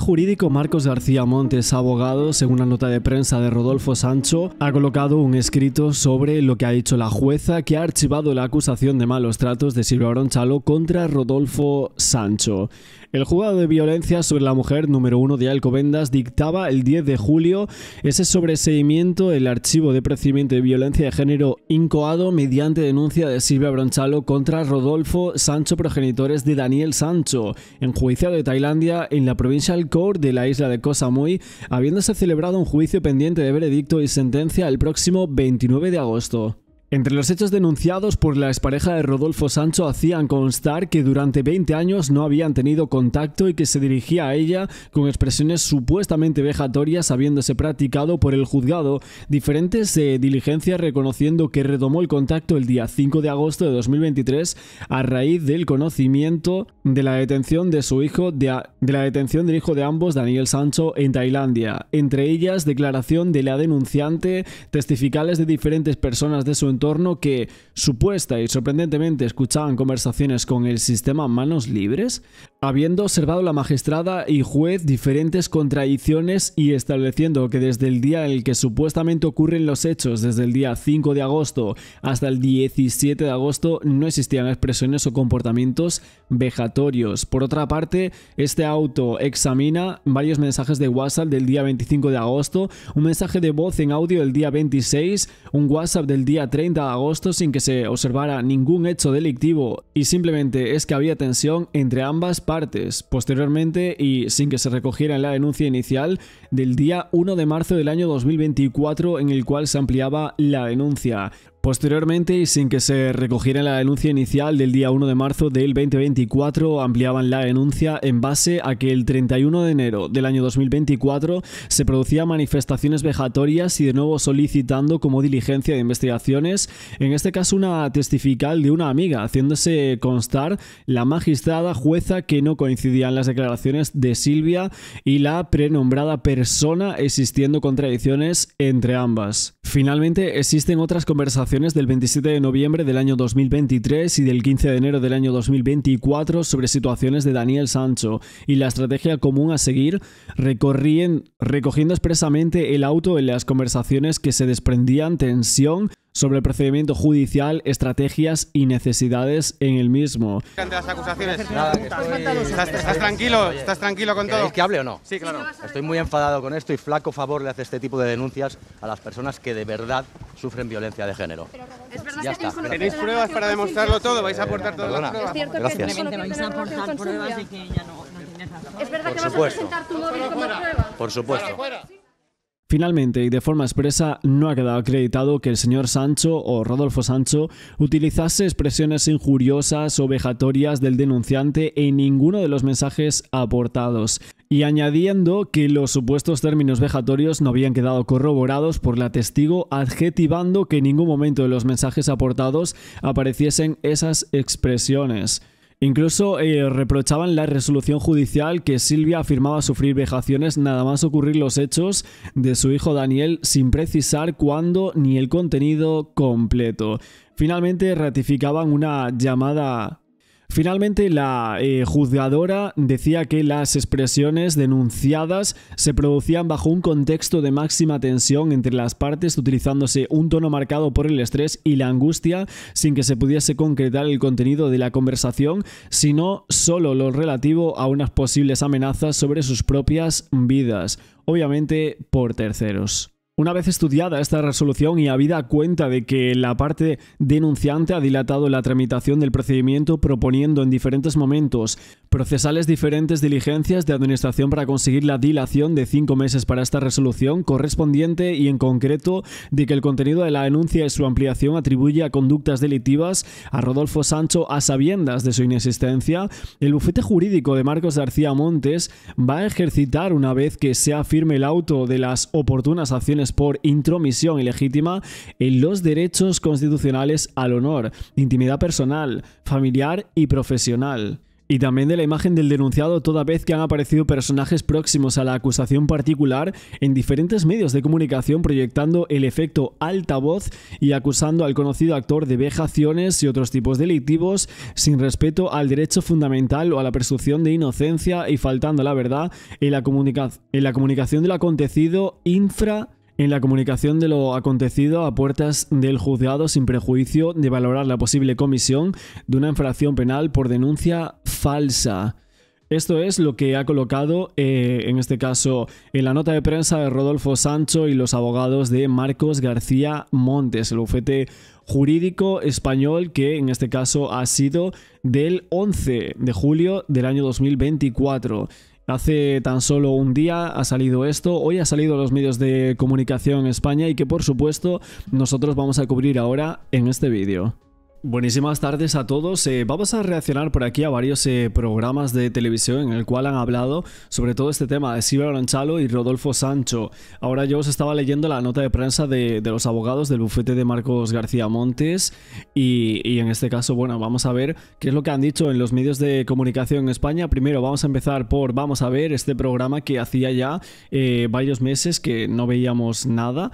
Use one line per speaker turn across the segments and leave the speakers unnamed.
jurídico Marcos García Montes, abogado, según una nota de prensa de Rodolfo Sancho, ha colocado un escrito sobre lo que ha dicho la jueza que ha archivado la acusación de malos tratos de Silvia Bronchalo contra Rodolfo Sancho. El juzgado de violencia sobre la mujer número uno de Alcobendas dictaba el 10 de julio ese sobreseimiento el archivo de procedimiento de violencia de género incoado mediante denuncia de Silvia Bronchalo contra Rodolfo Sancho, progenitores de Daniel Sancho, enjuiciado de Tailandia en la provincia de Court de la isla de Koh habiéndose celebrado un juicio pendiente de veredicto y sentencia el próximo 29 de agosto. Entre los hechos denunciados por la expareja de Rodolfo Sancho hacían constar que durante 20 años no habían tenido contacto y que se dirigía a ella con expresiones supuestamente vejatorias habiéndose practicado por el juzgado diferentes eh, diligencias reconociendo que retomó el contacto el día 5 de agosto de 2023 a raíz del conocimiento de la detención de su hijo de, de la detención del hijo de ambos Daniel Sancho en Tailandia, entre ellas declaración de la denunciante, testificales de diferentes personas de su entorno que supuesta y sorprendentemente escuchaban conversaciones con el sistema manos libres, Habiendo observado la magistrada y juez diferentes contradicciones y estableciendo que desde el día en el que supuestamente ocurren los hechos, desde el día 5 de agosto hasta el 17 de agosto, no existían expresiones o comportamientos vejatorios. Por otra parte, este auto examina varios mensajes de WhatsApp del día 25 de agosto, un mensaje de voz en audio del día 26, un WhatsApp del día 30 de agosto sin que se observara ningún hecho delictivo y simplemente es que había tensión entre ambas partes posteriormente y sin que se recogiera en la denuncia inicial, del día 1 de marzo del año 2024 en el cual se ampliaba la denuncia. Posteriormente, y sin que se recogiera la denuncia inicial del día 1 de marzo del 2024, ampliaban la denuncia en base a que el 31 de enero del año 2024 se producían manifestaciones vejatorias y de nuevo solicitando como diligencia de investigaciones, en este caso una testifical de una amiga, haciéndose constar la magistrada jueza que no coincidían las declaraciones de Silvia y la prenombrada persona existiendo contradicciones entre ambas. Finalmente, existen otras conversaciones del 27 de noviembre del año 2023 y del 15 de enero del año 2024 sobre situaciones de Daniel Sancho y la estrategia común a seguir, recogiendo expresamente el auto en las conversaciones que se desprendían tensión sobre el procedimiento judicial, estrategias y necesidades en el mismo.
Ante las acusaciones. ¿Estás, tranquilo? ¿Estás tranquilo con todo? que hable o no? Sí, claro. Estoy muy enfadado con esto y flaco favor le hace este tipo de denuncias a las personas que de verdad sufren violencia de género. ya está. ¿Tenéis pruebas para demostrarlo todo? ¿Vais a aportar todo. todas las pruebas? Es cierto Gracias. que vais a aportar pruebas y que
ya no, no tienes
razón. ¿Es verdad que supuesto. vas a presentar tu móvil como prueba? Por supuesto.
Finalmente, y de forma expresa, no ha quedado acreditado que el señor Sancho o Rodolfo Sancho utilizase expresiones injuriosas o vejatorias del denunciante en ninguno de los mensajes aportados y añadiendo que los supuestos términos vejatorios no habían quedado corroborados por la testigo, adjetivando que en ningún momento de los mensajes aportados apareciesen esas expresiones. Incluso eh, reprochaban la resolución judicial que Silvia afirmaba sufrir vejaciones nada más ocurrir los hechos de su hijo Daniel sin precisar cuándo ni el contenido completo. Finalmente ratificaban una llamada Finalmente, la eh, juzgadora decía que las expresiones denunciadas se producían bajo un contexto de máxima tensión entre las partes, utilizándose un tono marcado por el estrés y la angustia, sin que se pudiese concretar el contenido de la conversación, sino solo lo relativo a unas posibles amenazas sobre sus propias vidas, obviamente por terceros. Una vez estudiada esta resolución y habida cuenta de que la parte denunciante ha dilatado la tramitación del procedimiento proponiendo en diferentes momentos Procesales diferentes diligencias de administración para conseguir la dilación de cinco meses para esta resolución correspondiente y en concreto de que el contenido de la denuncia y su ampliación atribuye a conductas delictivas a Rodolfo Sancho a sabiendas de su inexistencia, el bufete jurídico de Marcos García Montes va a ejercitar una vez que sea firme el auto de las oportunas acciones por intromisión ilegítima en los derechos constitucionales al honor, intimidad personal, familiar y profesional y también de la imagen del denunciado toda vez que han aparecido personajes próximos a la acusación particular en diferentes medios de comunicación proyectando el efecto altavoz y acusando al conocido actor de vejaciones y otros tipos delictivos sin respeto al derecho fundamental o a la presunción de inocencia y faltando a la verdad en la, en la comunicación del acontecido infra en la comunicación de lo acontecido a puertas del juzgado sin prejuicio de valorar la posible comisión de una infracción penal por denuncia falsa. Esto es lo que ha colocado, eh, en este caso, en la nota de prensa de Rodolfo Sancho y los abogados de Marcos García Montes, el bufete jurídico español que en este caso ha sido del 11 de julio del año 2024. Hace tan solo un día ha salido esto, hoy ha salido los medios de comunicación en España y que por supuesto nosotros vamos a cubrir ahora en este vídeo. Buenísimas tardes a todos. Eh, vamos a reaccionar por aquí a varios eh, programas de televisión en el cual han hablado sobre todo este tema de Silvia Aranchalo y Rodolfo Sancho. Ahora yo os estaba leyendo la nota de prensa de, los abogados del bufete de Marcos García Montes y, en este caso, bueno, vamos a ver qué es lo que han dicho en los medios de comunicación en España. Primero vamos a empezar por, vamos a ver, este programa que hacía ya eh, varios meses que no veíamos nada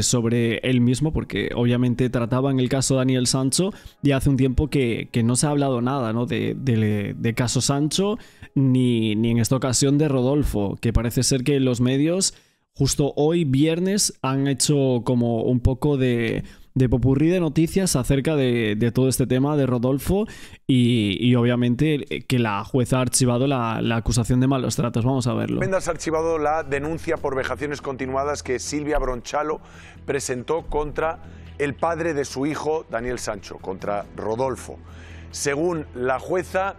sobre él mismo porque obviamente trataba en el caso Daniel Sancho ya hace un tiempo que, no se ha hablado nada ¿no? de, caso Sancho ni, ni en esta ocasión de Rodolfo, que parece ser que los medios justo hoy viernes han hecho como un poco de, de popurrí de noticias acerca de, todo este tema de Rodolfo y, obviamente que la jueza ha archivado la, acusación de malos tratos. Vamos a verlo.
ha archivado la denuncia por vejaciones continuadas que Silvia Bronchalo presentó contra el padre de su hijo, Daniel Sancho, contra Rodolfo. Según la jueza,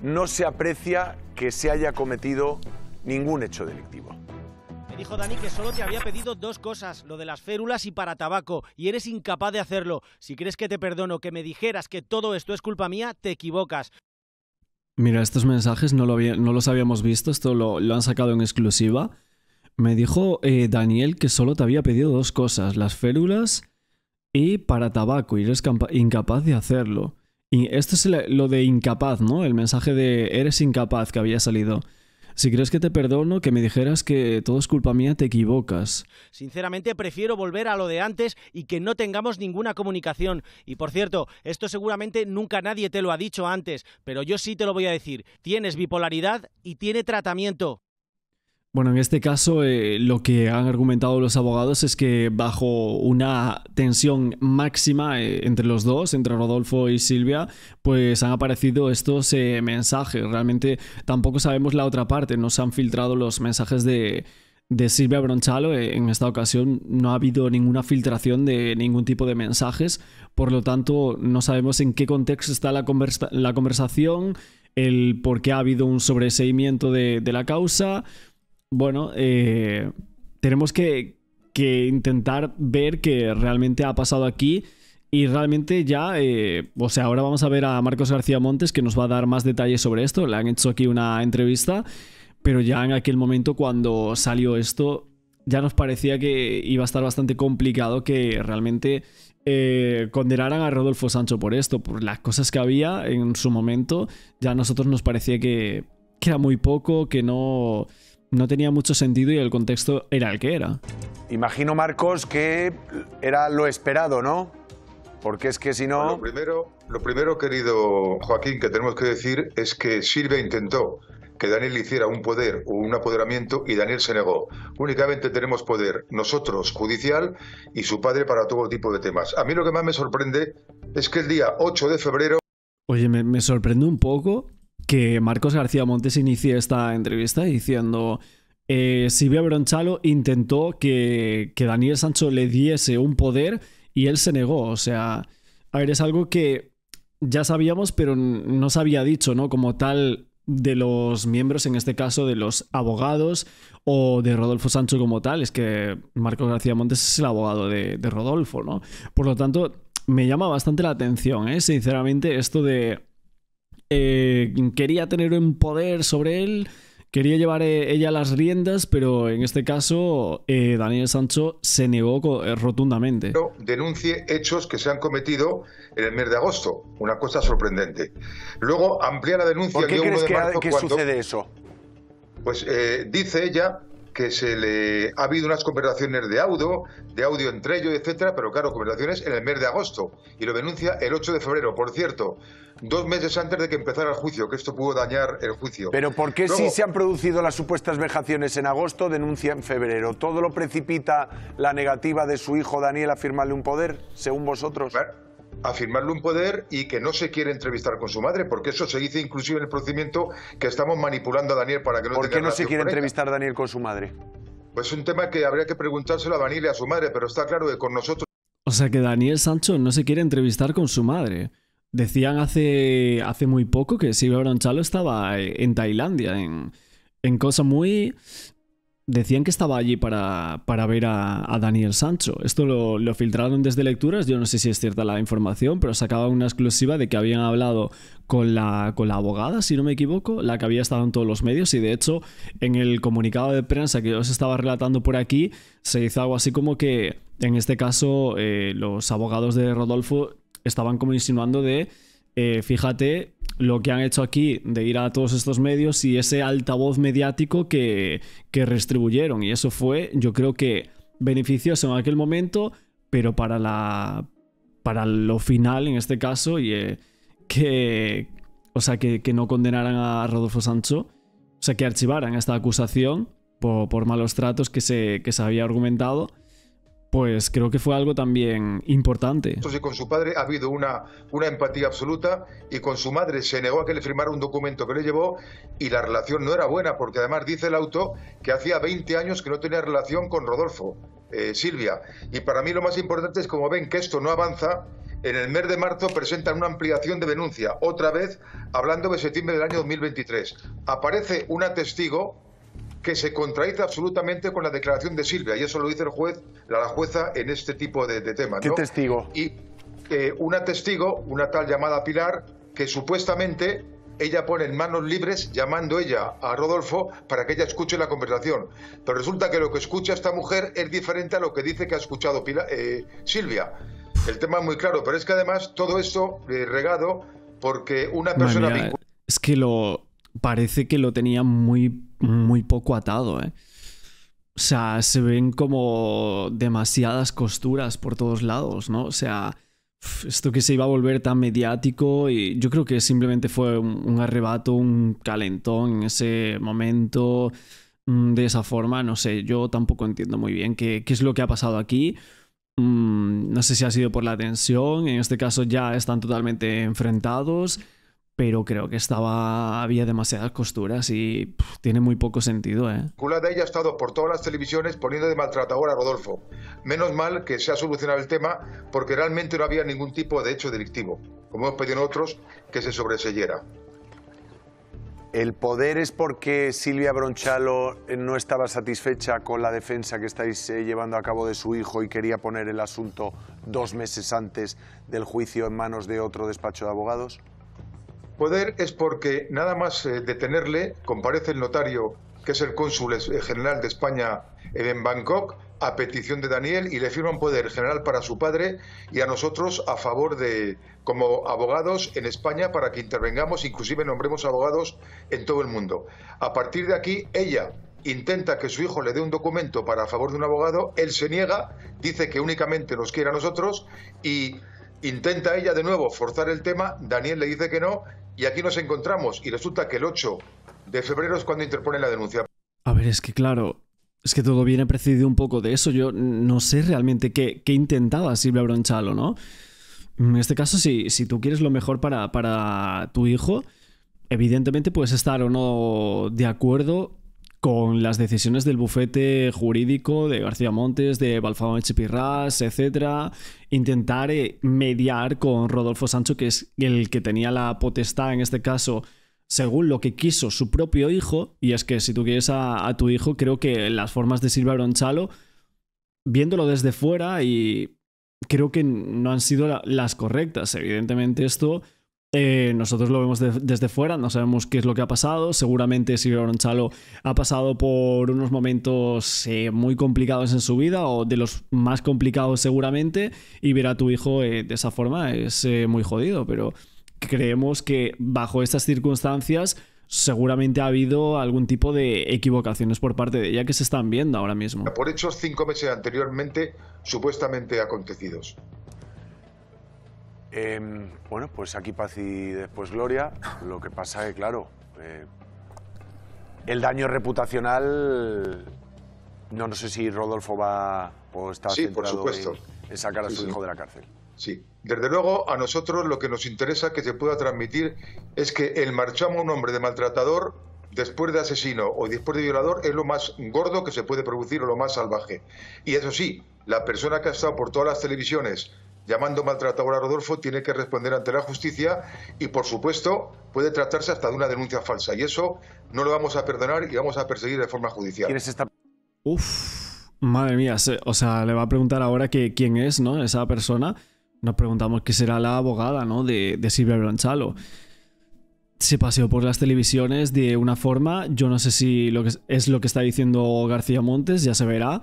no se aprecia que se haya cometido ningún hecho delictivo
Me dijo Dani que solo te había pedido dos cosas, lo
de las férulas y para tabaco, y eres incapaz de hacerlo. Si crees que te perdono que me dijeras que todo esto es culpa mía, te equivocas.
Mira, estos mensajes no, lo no los habíamos visto, esto lo, lo, han sacado en exclusiva. Me dijo eh, Daniel que solo te había pedido dos cosas, las férulas y para tabaco y eres incapaz de hacerlo. Y esto es lo de incapaz, ¿no? El mensaje de eres incapaz que había salido. Si crees que te perdono, que me dijeras que todo es culpa mía, te equivocas.
Sinceramente, prefiero volver a lo de antes y que no tengamos ninguna comunicación. Y por cierto, esto seguramente nunca nadie te lo ha dicho antes, pero yo sí te lo voy a decir. Tienes bipolaridad y tiene tratamiento.
Bueno, en este caso eh, lo que han argumentado los abogados es que bajo una tensión máxima eh, entre los dos, entre Rodolfo y Silvia, pues han aparecido estos eh, mensajes. Realmente tampoco sabemos la otra parte, no se han filtrado los mensajes de, de Silvia Bronchalo. En esta ocasión no ha habido ninguna filtración de ningún tipo de mensajes, por lo tanto no sabemos en qué contexto está la, la conversación, el por qué ha habido un sobreseimiento de, de la causa bueno, eh, tenemos que, intentar ver qué realmente ha pasado aquí. Y realmente ya, eh, o sea, ahora vamos a ver a Marcos García Montes que nos va a dar más detalles sobre esto. Le han hecho aquí una entrevista, pero ya en aquel momento cuando salió esto, ya nos parecía que iba a estar bastante complicado que realmente eh, condenaran a Rodolfo Sancho por esto, por las cosas que había en su momento. Ya a nosotros nos parecía que era muy poco, que no no tenía mucho sentido y el contexto era el que era.
Imagino, Marcos, que era lo esperado, ¿no? Porque es que si no...
Lo primero, lo primero, querido Joaquín, que tenemos que decir es que Silvia intentó que Daniel hiciera un poder o un apoderamiento y Daniel se negó. Únicamente tenemos poder nosotros judicial y su padre para todo tipo de temas. A mí lo que más me sorprende es que el día 8 de febrero...
Oye, me, me sorprende un poco que Marcos García Montes inicie esta entrevista diciendo... Eh, Silvia Bronchalo intentó que, Daniel Sancho le diese un poder y él se negó. O sea, a ver, es algo que ya sabíamos, pero no se había dicho, ¿no? Como tal de los miembros, en este caso de los abogados o de Rodolfo Sancho como tal, es que Marcos García Montes es el abogado de, de Rodolfo, ¿no? Por lo tanto, me llama bastante la atención, ¿eh? Sinceramente, esto de eh, quería tener un poder sobre él, quería llevar eh, ella las riendas, pero en este caso eh, Daniel Sancho se negó rotundamente.
Denuncie hechos que se han cometido en el mes de agosto, una cosa sorprendente. Luego amplía la denuncia. qué crees que, que sucede eso? Pues dice ella que se le ha habido unas conversaciones de audio, de audio entre ellos, etcétera, pero claro, conversaciones en el mes de agosto y lo denuncia el 8 de febrero, por cierto, dos meses antes de que empezara el juicio, que esto pudo dañar el juicio. Pero ¿por qué si se han
producido las supuestas vejaciones en agosto, denuncia en febrero? ¿Todo lo precipita la negativa
de su hijo Daniel a firmarle un poder, según vosotros? afirmarle un poder y que no se quiere entrevistar con su madre, porque eso se dice inclusive en el procedimiento que estamos manipulando a Daniel para que no ¿Por qué no se quiere entrevistar Daniel con su madre? Pues es un tema que habría que preguntárselo a Daniel y a su madre, pero está claro que con nosotros...
O sea que Daniel Sancho no se quiere entrevistar con su madre. Decían hace, hace muy poco que Silvia Chalo estaba eh, en Tailandia, en, en cosa muy decían que estaba allí para, para ver a, Daniel Sancho. Esto lo, filtraron desde lecturas, yo no sé si es cierta la información, pero sacaba una exclusiva de que habían hablado con la, con la abogada, si no me equivoco, la que había estado en todos los medios y de hecho en el comunicado de prensa que yo os estaba relatando por aquí se hizo algo así como que en este caso eh, los abogados de Rodolfo estaban como insinuando de, eh, fíjate, lo que han hecho aquí de ir a todos estos medios y ese altavoz mediático que, que restribuyeron. Y eso fue, yo creo que beneficioso en aquel momento, pero para la. para lo final, en este caso, y eh, que. O sea, que, no condenaran a Rodolfo Sancho. O sea, que archivaran esta acusación por, malos tratos que se, que se había argumentado pues creo que fue algo también importante.
Entonces con su padre ha habido una, una empatía absoluta y con su madre se negó a que le firmara un documento que le llevó y la relación no era buena porque además dice el auto que hacía 20 años que no tenía relación con Rodolfo, eh, Silvia. Y para mí lo más importante es como ven que esto no avanza, en el mes de marzo presentan una ampliación de denuncia, otra vez hablando de septiembre del año 2023. Aparece una testigo que se contradice absolutamente con la declaración de Silvia, y eso lo dice el juez, la jueza en este tipo de, temas. ¿Qué testigo? Y eh, una testigo, una tal llamada Pilar, que supuestamente ella pone en manos libres llamando ella a Rodolfo para que ella escuche la conversación. Pero resulta que lo que escucha esta mujer es diferente a lo que dice que ha escuchado eh, Silvia. El tema es muy claro, pero es que además todo esto eh, regado porque una persona...
es que lo... Parece que lo tenía muy muy poco atado, ¿eh? O sea, se ven como demasiadas costuras por todos lados, ¿no? O sea, esto que se iba a volver tan mediático y yo creo que simplemente fue un, arrebato, un calentón en ese momento. Mm, de esa forma, no sé, yo tampoco entiendo muy bien qué, qué es lo que ha pasado aquí. Mm, no sé si ha sido por la tensión, en este caso ya están totalmente enfrentados pero creo que estaba había demasiadas costuras y tiene muy poco sentido. ¿eh?
de ella ha estado por todas las televisiones poniendo de maltratador a Rodolfo. Menos mal que se ha solucionado el tema porque realmente no había ningún tipo de hecho delictivo, como hemos pedido otros que se sobreseyera. ¿El poder es porque Silvia
Bronchalo no estaba satisfecha con la defensa que estáis eh, llevando a cabo de su hijo y quería poner el asunto dos meses antes del juicio en manos de otro despacho de abogados?
poder es porque nada más eh, detenerle comparece el notario, que es el cónsul eh, general de España eh, en Bangkok, a petición de Daniel y le firma un poder general para su padre y a nosotros a favor de, como abogados en España, para que intervengamos, inclusive nombremos abogados en todo el mundo. A partir de aquí, ella intenta que su hijo le dé un documento para a favor de un abogado, él se niega, dice que únicamente nos quiere a nosotros y Intenta ella de nuevo forzar el tema, Daniel le dice que no y aquí nos encontramos y resulta que el 8 de febrero es cuando interpone la
denuncia. A ver, es que claro, es que todo viene precedido un poco de eso. Yo no sé realmente qué, intentaba Silvia Bronchalo, ¿no? En este caso, si, si tú quieres lo mejor para, para tu hijo, evidentemente puedes estar o no de acuerdo con las decisiones del bufete jurídico de García Montes, de Balfamo Echepirras, etc. Intentar eh, mediar con Rodolfo Sancho, que es el que tenía la potestad en este caso según lo que quiso su propio hijo, y es que si tú quieres a, tu hijo, creo que las formas de Silvia Bronchalo, viéndolo desde fuera, y creo que no han sido las correctas. Evidentemente esto eh, nosotros lo vemos desde fuera, no sabemos qué es lo que ha pasado. Seguramente Silvio Chalo ha pasado por unos momentos eh, muy complicados en su vida o de los más complicados seguramente y ver a tu hijo eh, de esa forma es muy jodido, pero creemos que bajo estas circunstancias seguramente ha habido algún tipo de equivocaciones por parte de ella que se están viendo ahora mismo.
Por hechos cinco meses anteriormente supuestamente acontecidos. Em, bueno, pues aquí paz
y después gloria. Lo que pasa es que, claro, eh, el daño reputacional. No, no sé si Rodolfo va o está sí, por
En, sacar a su hijo de la cárcel. Sí, desde luego a nosotros lo que nos interesa que se pueda transmitir es que el marchamo a un hombre de maltratador después de asesino o después de violador es lo más gordo que se puede producir o lo más salvaje. Y eso sí, la persona que ha estado por todas las televisiones llamando maltratador a Rodolfo, tiene que responder ante la justicia y, por supuesto, puede tratarse hasta de una denuncia falsa. Y eso no lo vamos a perdonar y vamos a perseguir de forma judicial.
Uf, madre mía, o sea, le va a preguntar ahora que, quién es, ¿no? Esa persona. Nos preguntamos qué será la abogada, ¿no? De, Silvia Blanchalo se paseó por las televisiones de una forma, yo no sé si lo que es lo que está diciendo García Montes, ya se verá,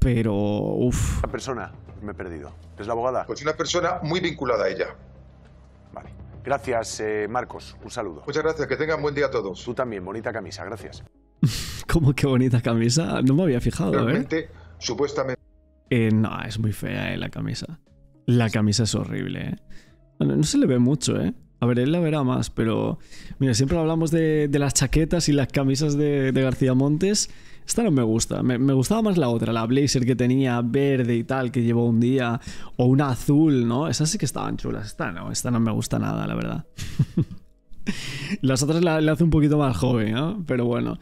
pero uff. Una
persona, me he perdido. ¿Es la abogada? Pues una persona muy vinculada a ella. Vale. Gracias, eh, Marcos. Un saludo. Muchas gracias, que tengan buen día a todos. Tú también, bonita camisa, gracias.
¿Cómo que bonita camisa? No me había fijado, Realmente, supuestamente. Eh, no, es muy fea eh, la camisa. La camisa es horrible, eh. no se le ve mucho, ¿eh? A ver, él la verá más, pero. Mira, siempre hablamos de, las chaquetas y las camisas de García Montes. Esta no me gusta. Me, gustaba más la otra, la blazer que tenía verde y tal, que llevó un día. O una azul, ¿no? Esas sí que estaban chulas. Esta no, esta no me gusta nada, la verdad. Las otras la, hace un poquito más joven, ¿no? Pero bueno.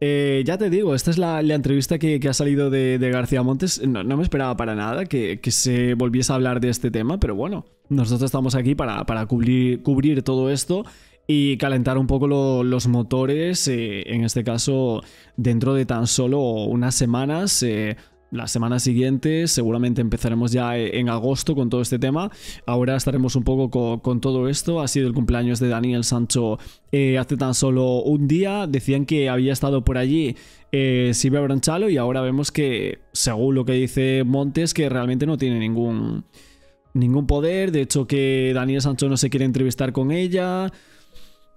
Eh, ya te digo, esta es la, entrevista que, ha salido de, García Montes. No, me esperaba para nada que, se volviese a hablar de este tema, pero bueno, nosotros estamos aquí para, cubrir, cubrir todo esto y calentar un poco los motores, eh, en este caso dentro de tan solo unas semanas. Eh, las semanas siguientes, seguramente empezaremos ya eh, en agosto con todo este tema. Ahora estaremos un poco con, todo esto. Ha sido el cumpleaños de Daniel Sancho eh, hace tan solo un día. Decían que había estado por allí eh, Silvia Branchalo y ahora vemos que, según lo que dice Montes, que realmente no tiene ningún, ningún poder. De hecho, que Daniel Sancho no se quiere entrevistar con ella.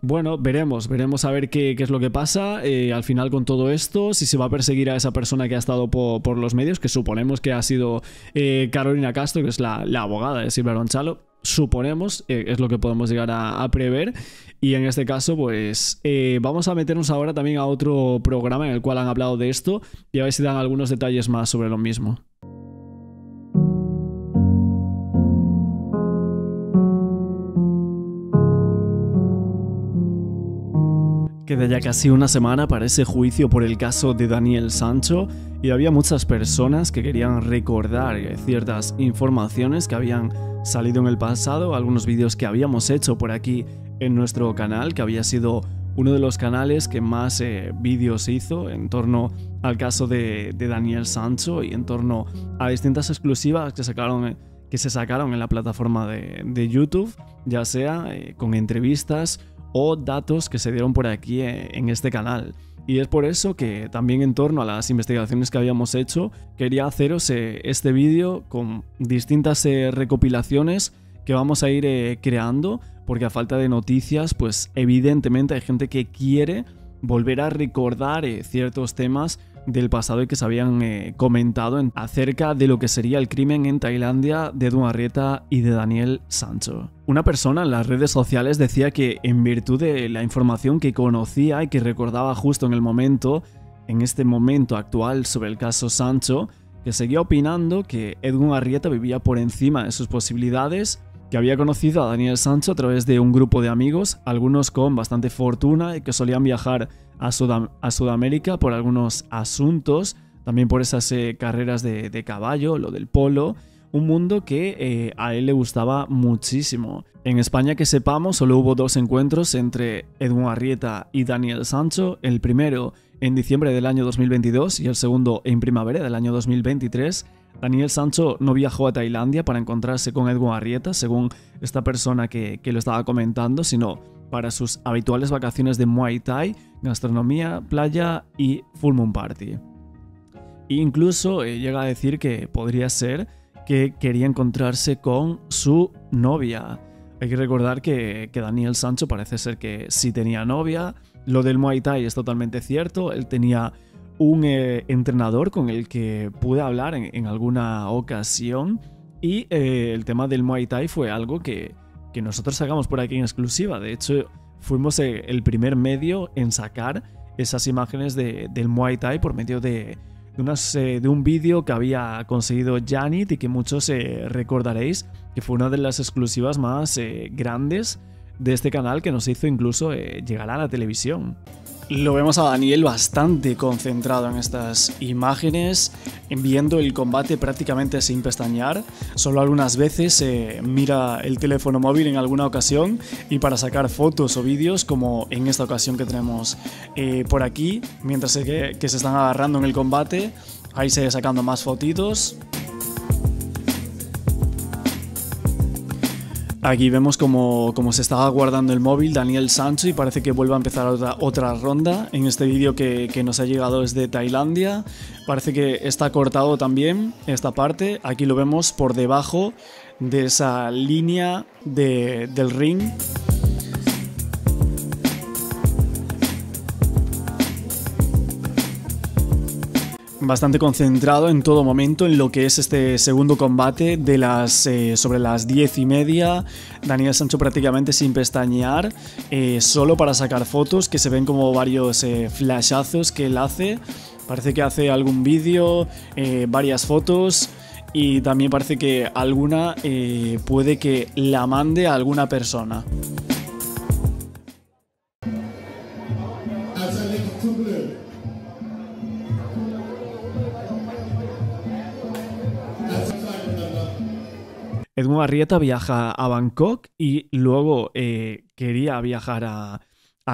Bueno, veremos, veremos a ver qué, es lo que pasa eh, al final con todo esto, si se va a perseguir a esa persona que ha estado por los medios, que suponemos que ha sido eh, Carolina Castro, que es la, abogada de Silvia Ronchalo, suponemos, eh, es lo que podemos llegar a, a, prever, y en este caso pues vamos a meternos ahora también a otro programa en el cual han hablado de esto y a ver si dan algunos detalles más sobre lo mismo. Queda ya casi una semana para ese juicio por el caso de Daniel Sancho y había muchas personas que querían recordar ciertas informaciones que habían salido en el pasado, algunos vídeos que habíamos hecho por aquí en nuestro canal, que había sido uno de los canales que más eh, vídeos hizo en torno al caso de, Daniel Sancho y en torno a distintas exclusivas que sacaron... que se sacaron en la plataforma de, YouTube, ya sea eh, con entrevistas o datos que se dieron por aquí eh, en este canal. Y es por eso que también en torno a las investigaciones que habíamos hecho, quería haceros eh, este vídeo con distintas eh, recopilaciones que vamos a ir creando, porque a falta de noticias, pues evidentemente hay gente que quiere volver a recordar ciertos temas del pasado y que se habían comentado acerca de lo que sería el crimen en Tailandia de Rieta y de Daniel Sancho. Una persona en las redes sociales decía que en virtud de la información que conocía y que recordaba justo en el momento, en este momento actual sobre el caso Sancho, que seguía opinando que Edwin Arrieta vivía por encima de sus posibilidades, que había conocido a Daniel Sancho a través de un grupo de amigos, algunos con bastante fortuna y que solían viajar a, Sudamérica por algunos asuntos, también por esas eh, carreras de caballo, lo del polo, un mundo que eh, a él le gustaba muchísimo. En España, que sepamos, solo hubo dos encuentros entre Edwin Arrieta y Daniel Sancho, el primero en diciembre del año 2022 y el segundo en primavera del año 2023. Daniel Sancho no viajó a Tailandia para encontrarse con Edwin Arrieta, según esta persona que, lo estaba comentando, sino para sus habituales vacaciones de Muay Thai, gastronomía, playa y Full Moon Party. E incluso eh, llega a decir que podría ser que quería encontrarse con su novia. Hay que recordar que, Daniel Sancho parece ser que sí tenía novia. Lo del Muay Thai es totalmente cierto. Él tenía un eh, entrenador con el que pude hablar en, alguna ocasión. Y eh, el tema del Muay Thai fue algo que, nosotros sacamos por aquí en exclusiva. De hecho, fuimos eh, el primer medio en sacar esas imágenes del Muay Thai por medio de, de, eh, de un vídeo que había conseguido Janet y que muchos eh, recordaréis, que fue una de las exclusivas más eh, grandes de este canal que nos hizo incluso llegar a la televisión. Lo vemos a Daniel bastante concentrado en estas imágenes, viendo el combate prácticamente sin pestañear. Solo algunas veces eh, mira el teléfono móvil en alguna ocasión y para sacar fotos o vídeos, como en esta ocasión que tenemos eh, por aquí, mientras que, se están agarrando en el combate, ahí se sacando más fotitos. Aquí vemos como, se estaba guardando el móvil Daniel Sancho y parece que vuelve a empezar otra, otra ronda en este vídeo que, nos ha llegado desde Tailandia. Parece que está cortado también esta parte. Aquí lo vemos por debajo de esa línea del ring. bastante concentrado en todo momento en lo que es este segundo combate de las eh, sobre las diez y media. Daniel Sancho prácticamente sin pestañear, eh, solo para sacar fotos que se ven como varios eh, flashazos que él hace. Parece que hace algún vídeo, varias fotos y también parece que alguna puede que la mande a alguna persona. Edwin Arrieta viaja a Bangkok y luego eh, quería viajar a,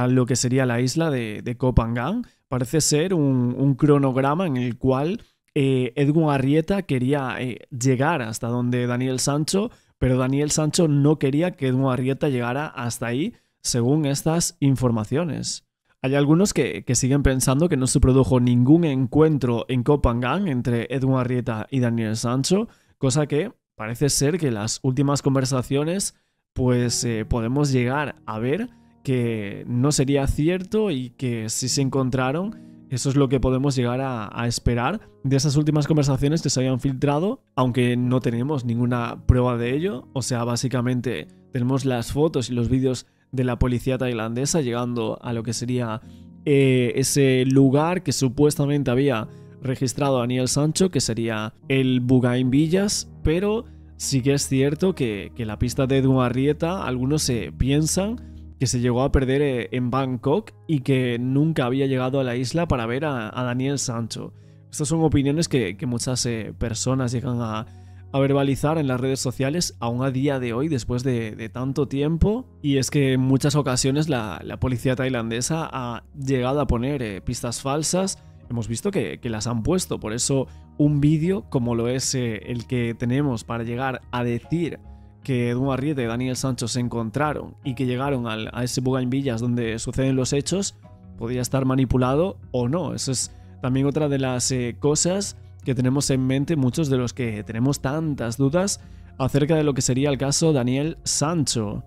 lo que sería la isla de, de Phangan. Parece ser un, cronograma en el cual eh, Edwin Arrieta quería eh, llegar hasta donde Daniel Sancho, pero Daniel Sancho no quería que Edwin Arrieta llegara hasta ahí, según estas informaciones. Hay algunos que, que, siguen pensando que no se produjo ningún encuentro en Copangan entre Edwin Arrieta y Daniel Sancho, cosa que Parece ser que las últimas conversaciones pues eh, podemos llegar a ver que no sería cierto y que si se encontraron, eso es lo que podemos llegar a, esperar de esas últimas conversaciones que se habían filtrado, aunque no tenemos ninguna prueba de ello. O sea, básicamente tenemos las fotos y los vídeos de la policía tailandesa llegando a lo que sería eh, ese lugar que supuestamente había registrado Daniel Sancho, que sería el Bugain Villas, pero sí que es cierto que, la pista de Dumarrieta, algunos se piensan que se llegó a perder eh, en Bangkok y que nunca había llegado a la isla para ver a, Daniel Sancho. Estas son opiniones que, que muchas eh, personas llegan a, verbalizar en las redes sociales aún a día de hoy, después de, tanto tiempo. Y es que en muchas ocasiones la, policía tailandesa ha llegado a poner eh, pistas falsas. Hemos visto que, que las han puesto, por eso un vídeo como lo es eh, el que tenemos para llegar a decir que Eduardo Arrieta y Daniel Sancho se encontraron y que llegaron a ese Bugain Villas donde suceden los hechos, podría estar manipulado o no. Eso es también otra de las eh, cosas que tenemos en mente muchos de los que tenemos tantas dudas acerca de lo que sería el caso Daniel Sancho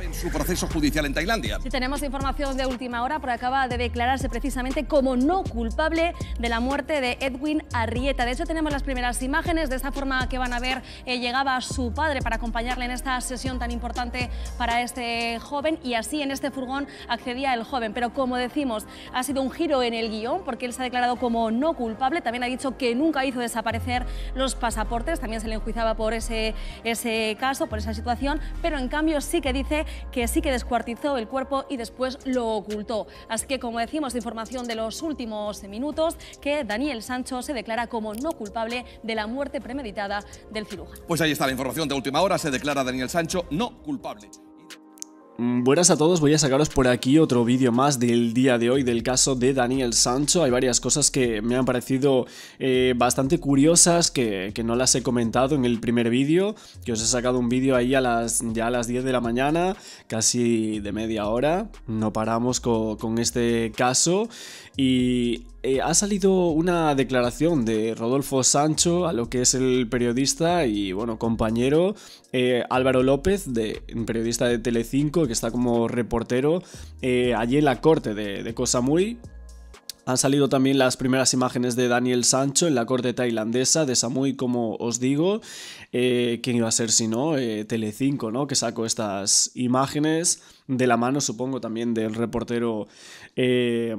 en su proceso judicial en Tailandia.
Sí,
tenemos información de última hora, porque acaba de declararse precisamente como no culpable de la muerte de Edwin Arrieta. De hecho, tenemos las primeras imágenes de esta forma que van a ver. Eh, llegaba su padre para acompañarle en esta sesión tan importante para este joven y así en este furgón accedía el joven. Pero como decimos, ha sido un giro en el guión porque él se ha declarado como no culpable. También ha dicho que nunca hizo desaparecer los pasaportes. También se le enjuiciaba por ese, ese caso, por esa situación. Pero en cambio sí que dice que sí que descuartizó el cuerpo y después lo ocultó. Así que, como decimos, de información de los últimos minutos, que Daniel Sancho se declara como no culpable de la muerte premeditada del
cirujano. Pues ahí está la información de última hora, se declara Daniel Sancho no culpable.
Mm, buenas a todos, voy a sacaros por aquí otro vídeo más del día de hoy del caso de Daniel Sancho. Hay varias cosas que me han parecido eh, bastante curiosas que, no las he comentado en el primer vídeo, que os he sacado un vídeo ahí a las, ya a las 10 de la mañana, casi de media hora. No paramos con, este caso y eh, ha salido una declaración de Rodolfo Sancho a lo que es el periodista y bueno, compañero eh, Álvaro López, de, periodista de Telecinco que está como reportero eh, allí en la corte de, de Koh Samui. Han salido también las primeras imágenes de Daniel Sancho en la corte tailandesa de Samui, como os digo. que eh, ¿Quién iba a ser si no? Eh, Telecinco, ¿no? Que sacó estas imágenes de la mano, supongo, también del reportero eh,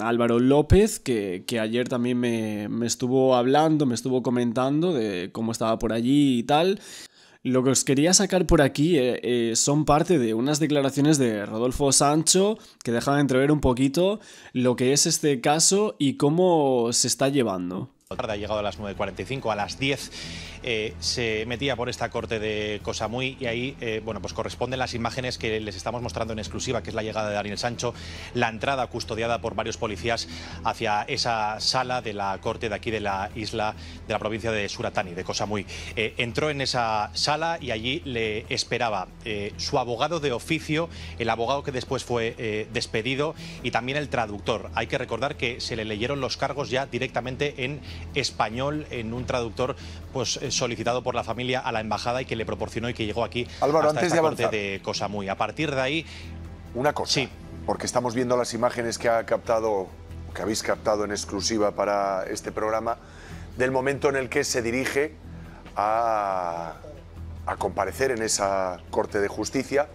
Álvaro López, que, ayer también me, me estuvo hablando, me estuvo comentando de cómo estaba por allí y tal. Lo que os quería sacar por aquí eh, eh, son parte de unas declaraciones de Rodolfo Sancho que dejaban entrever un poquito lo que es este caso y cómo se está llevando.
Ha llegado a las 9.45, a las 10 eh, se metía por esta corte de Cosamuy y ahí, eh, bueno, pues corresponden las imágenes que les estamos mostrando en exclusiva, que es la llegada de Daniel Sancho, la entrada custodiada por varios policías hacia esa sala de la corte de aquí de la isla, de la provincia de Suratani, de Cosamuy. Eh, entró en esa sala y allí le esperaba su abogado de oficio, el abogado que después fue despedido y también el traductor. Hay que recordar que se le leyeron los cargos ya directamente en español, en un traductor pues, eh, solicitado por la familia a la embajada y que le proporcionó y que llegó aquí Álvaro, antes de de cosa muy. A partir de ahí. Una cosa. Sí.
Porque estamos viendo las imágenes que ha captado, que habéis captado en exclusiva para este programa, del momento en el que se dirige a, comparecer en esa Corte de Justicia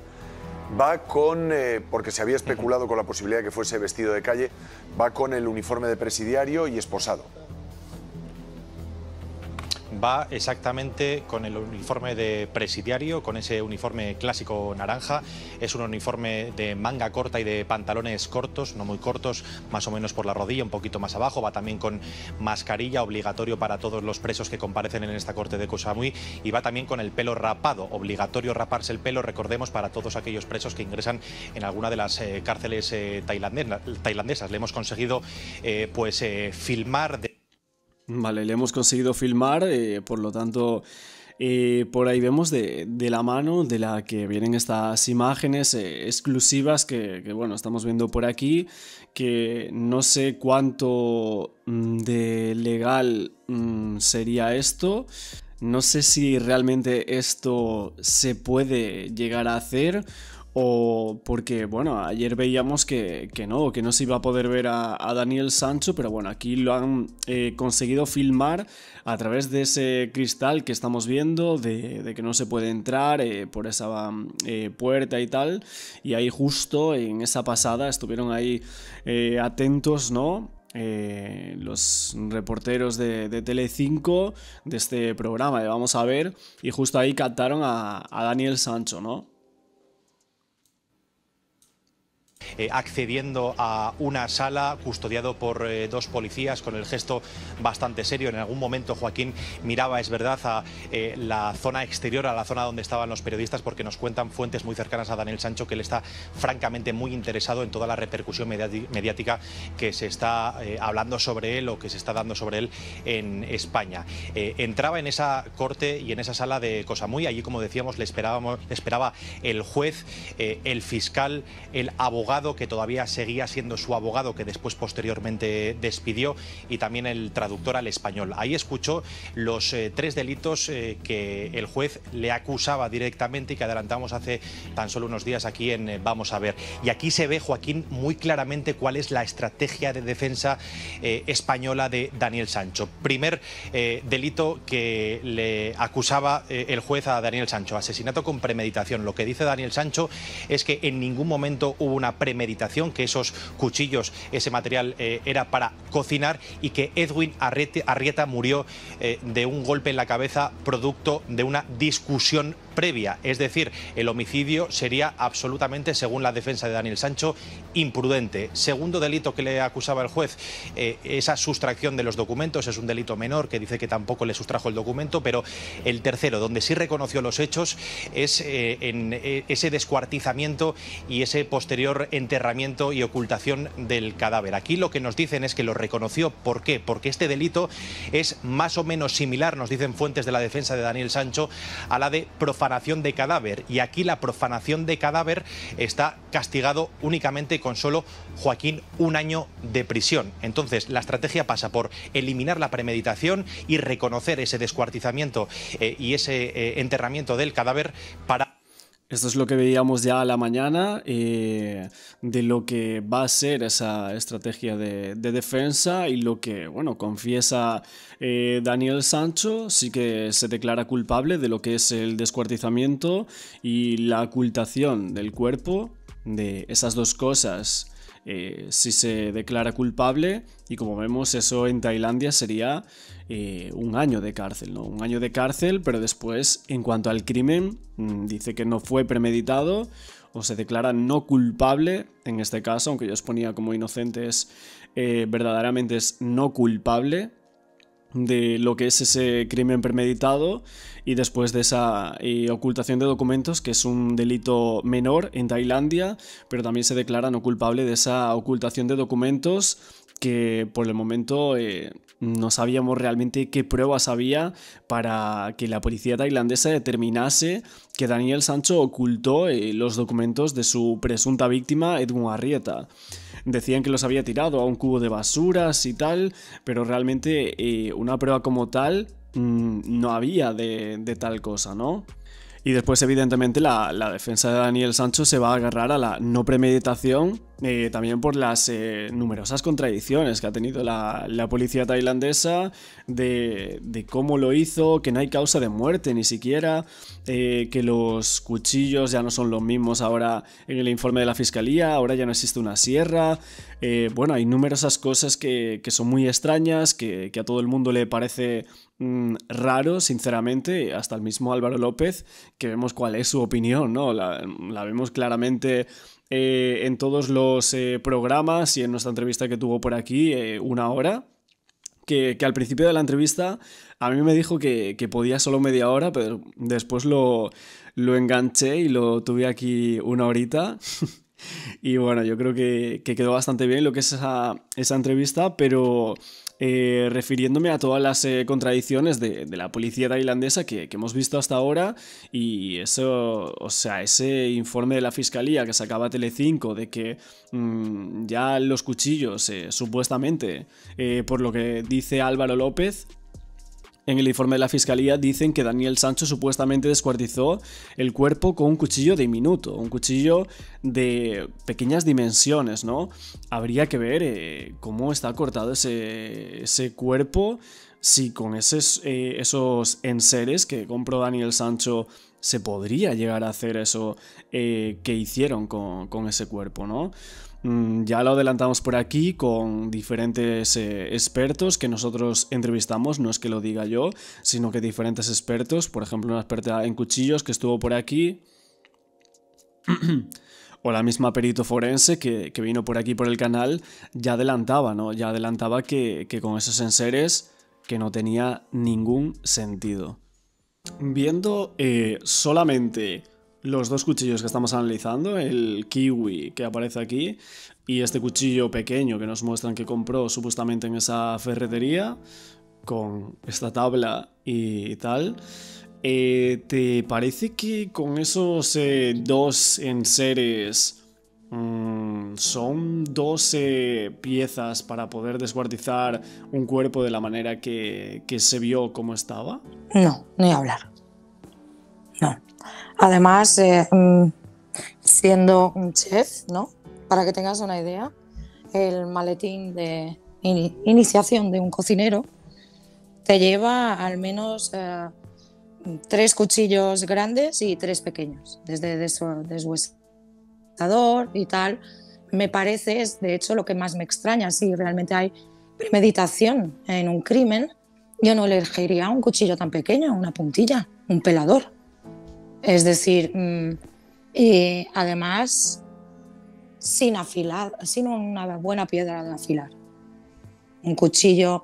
va con, eh, porque se había especulado con la posibilidad de que fuese vestido de calle, va con el uniforme de presidiario y esposado
va exactamente con el uniforme de presidiario, con ese uniforme clásico naranja. Es un uniforme de manga corta y de pantalones cortos, no muy cortos, más o menos por la rodilla, un poquito más abajo. Va también con mascarilla, obligatorio para todos los presos que comparecen en esta corte de Kusamui. Y va también con el pelo rapado, obligatorio raparse el pelo, recordemos, para todos aquellos presos que ingresan en alguna de las eh, cárceles eh, tailandesas. Le hemos conseguido eh, pues filmar...
Vale, le hemos conseguido filmar, eh, por lo tanto... Eh, por ahí vemos de, la mano de la que vienen estas imágenes eh, exclusivas que, bueno, estamos viendo por aquí, que no sé cuánto mm, de legal mm, sería esto. No sé si realmente esto se puede llegar a hacer o porque, bueno, ayer veíamos que, no, que no se iba a poder ver a, Daniel Sancho, pero bueno, aquí lo han eh, conseguido filmar a través de ese cristal que estamos viendo, de, que no se puede entrar eh, por esa eh, puerta y tal, y ahí justo en esa pasada estuvieron ahí atentos, ¿no? los reporteros de, de, Tele5 de este programa, vamos a ver, y justo ahí captaron a, a Daniel Sancho, ¿no? Eh, accediendo a una sala custodiado por eh, dos
policías con el gesto bastante serio. En algún momento Joaquín miraba, es verdad, a eh, la zona exterior, a la zona donde estaban los periodistas, porque nos cuentan fuentes muy cercanas a Daniel Sancho que él está francamente muy interesado en toda la repercusión mediática que se está hablando sobre él o que se está dando sobre él en España. entraba en esa corte y en esa sala de Cosamuy, allí como decíamos le, esperábamos, le esperaba el juez, el fiscal, el abogado, que todavía seguía siendo su abogado, que después posteriormente despidió, y también el traductor al español. Ahí escuchó los eh, tres delitos eh, que el juez le acusaba directamente y que adelantamos hace tan solo unos días aquí en eh, Vamos a ver. Y aquí se ve, Joaquín, muy claramente cuál es la estrategia de defensa española de Daniel Sancho. Primer delito que le acusaba el juez a Daniel Sancho, asesinato con premeditación. Lo que dice Daniel Sancho es que en ningún momento hubo una premeditación, que esos cuchillos, ese material eh, era para cocinar y que Edwin Arrieta murió eh, de un golpe en la cabeza producto de una discusión previa. Es decir, el homicidio sería absolutamente, según la defensa de Daniel Sancho, imprudente. Segundo delito que le acusaba el juez, eh, esa sustracción de los documentos, es un delito menor que dice que tampoco le sustrajo el documento, pero el tercero, donde sí reconoció los hechos, es eh, en eh, ese descuartizamiento y ese posterior enterramiento y ocultación del cadáver. Aquí lo que nos dicen es que lo reconoció. ¿Por qué? Porque este delito es más o menos similar, nos dicen fuentes de la defensa de Daniel Sancho, a la de profanación de cadáver. Y aquí la profanación de cadáver está castigado únicamente con solo Joaquín un año de prisión. Entonces, la estrategia pasa por eliminar la premeditación y reconocer ese descuartizamiento eh, y ese eh, enterramiento del cadáver
para... Esto es lo que veíamos ya a la mañana eh, de lo que va a ser esa estrategia de, defensa y lo que, bueno, confiesa eh, Daniel Sancho, sí que se declara culpable de lo que es el descuartizamiento y la ocultación del cuerpo, de esas dos cosas. Eh, si se declara culpable y como vemos eso en Tailandia sería eh, un año de cárcel, ¿no? Un año de cárcel, pero después, en cuanto al crimen, mm, dice que no fue premeditado o se declara no culpable, en este caso, aunque yo os ponía como inocentes, eh, verdaderamente es no culpable de lo que es ese crimen premeditado y después de esa eh, ocultación de documentos, que es un delito menor en Tailandia, pero también se declara no culpable de esa ocultación de documentos que por el momento eh, no sabíamos realmente qué pruebas había para que la policía tailandesa determinase que Daniel Sancho ocultó eh, los documentos de su presunta víctima Edwin Arrieta. Decían que los había tirado a un cubo de basuras y tal, pero realmente eh, una prueba como tal mm, no había de tal cosa, ¿no? Y después, evidentemente, la, defensa de Daniel Sancho se va a agarrar a la no premeditación, eh, también por las eh, numerosas contradicciones que ha tenido la, policía tailandesa, de, cómo lo hizo, que no hay causa de muerte ni siquiera, eh, que los cuchillos ya no son los mismos ahora en el informe de la fiscalía, ahora ya no existe una sierra. bueno, hay numerosas cosas que, son muy extrañas, que, que a todo el mundo le parece Mm, raro, sinceramente, hasta el mismo Álvaro López, que vemos cuál es su opinión, ¿no? La, vemos claramente eh, en todos los eh, programas y en nuestra entrevista que tuvo por aquí, eh, una hora. Que, al principio de la entrevista a mí me dijo que, podía solo media hora, pero después lo, lo enganché y lo tuve aquí una horita. y bueno, yo creo que, quedó bastante bien lo que es esa, esa entrevista, pero eh, refiriéndome a todas las eh, contradicciones de, la policía tailandesa que, hemos visto hasta ahora y eso, o sea, ese informe de la fiscalía que sacaba Telecinco de que mm, ya los cuchillos eh, supuestamente, por lo que dice Álvaro López, en el informe de la fiscalía dicen que Daniel Sancho supuestamente descuartizó el cuerpo con un cuchillo diminuto, un cuchillo de pequeñas dimensiones, ¿no? Habría que ver eh, cómo está cortado ese, ese cuerpo, si con esos, eh, esos enseres que compró Daniel Sancho se podría llegar a hacer eso eh, que hicieron con, con ese cuerpo, ¿no? Mm, ya lo adelantamos por aquí con diferentes eh, expertos que nosotros entrevistamos, no es que lo diga yo, sino que diferentes expertos, por ejemplo, una experta en cuchillos que estuvo por aquí, o la misma perito forense que, vino por aquí por el canal, ya adelantaba, ¿no? Ya adelantaba que, con esos enseres que no tenía ningún sentido. Viendo eh, solamente los dos cuchillos que estamos analizando, el kiwi que aparece aquí y este cuchillo pequeño que nos muestran que compró supuestamente en esa ferretería con esta tabla y tal, eh, ¿te parece que con esos eh, dos enseres mm, son 12 piezas para poder desguartizar un cuerpo de la manera que, que se vio como estaba?
No, ni hablar. No. Además, eh, mm, siendo un chef, ¿no? Para que tengas una idea, el maletín de iniciación de un cocinero te lleva al menos eh, tres cuchillos grandes y tres pequeños, desde deshuesador y tal. Me parece, es de hecho lo que más me extraña, si realmente hay premeditación en un crimen, yo no elegiría un cuchillo tan pequeño, una puntilla, un pelador. Es decir, mm, y además, sin afilar, sin una buena piedra de afilar. Un cuchillo,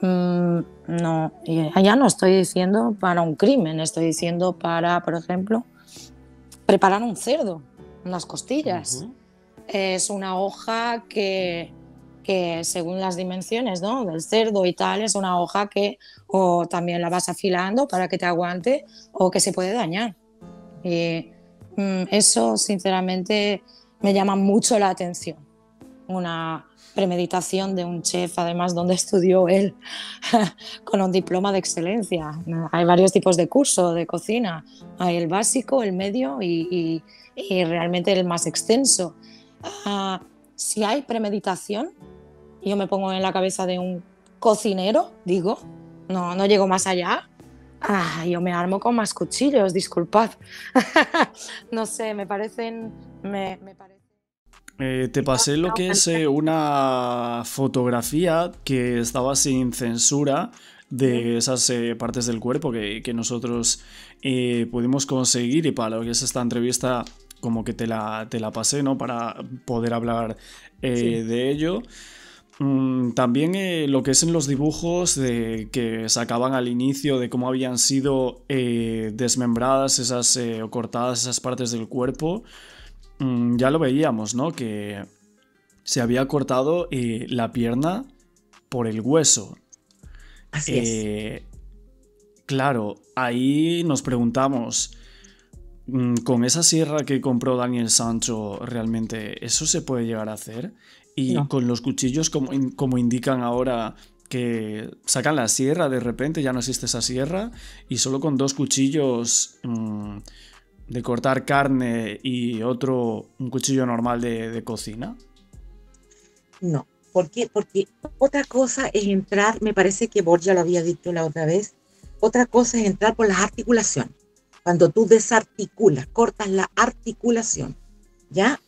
mm, no, ya no estoy diciendo para un crimen, estoy diciendo para, por ejemplo, preparar un cerdo, las costillas. Es una hoja que, según las dimensiones ¿no? del cerdo y tal, es una hoja que o también la vas afilando para que te aguante o que se puede dañar. Y mm, eso, sinceramente, me llama mucho la atención. Una premeditación de un chef, además, donde estudió él con un diploma de excelencia. Hay varios tipos de curso de cocina. Hay el básico, el medio y, realmente el más extenso. Ah, si hay premeditación, yo me pongo en la cabeza de un cocinero, digo, no, no llego más allá, Ah, yo me armo con más cuchillos, disculpad. no sé, me parecen... Me,
eh, te pasé lo que es eh, una fotografía que estaba sin censura de esas eh, partes del cuerpo que, nosotros pudimos conseguir y para lo que es esta entrevista como que te la, te la pasé, ¿no? Para poder hablar de ello. Mm, también eh, lo que es en los dibujos de, que sacaban al inicio de cómo habían sido eh, desmembradas esas eh, o cortadas esas partes del cuerpo, mm, ya lo veíamos, ¿no? Que se había cortado la pierna por el hueso. Así es. Claro, ahí nos preguntamos, mm, con esa sierra que compró Daniel Sancho, realmente, ¿eso se puede llegar a hacer? Y con los cuchillos, como, como indican ahora, que sacan la sierra, de repente ya no existe esa sierra, y solo con dos cuchillos mm, de cortar carne y otro, un cuchillo normal de, de cocina.
No, ¿Por qué? Porque otra cosa es entrar, me parece que Borja lo había dicho la otra vez, otra cosa es entrar por las articulaciones. Cuando tú desarticulas, cortas la articulación, ¿ya?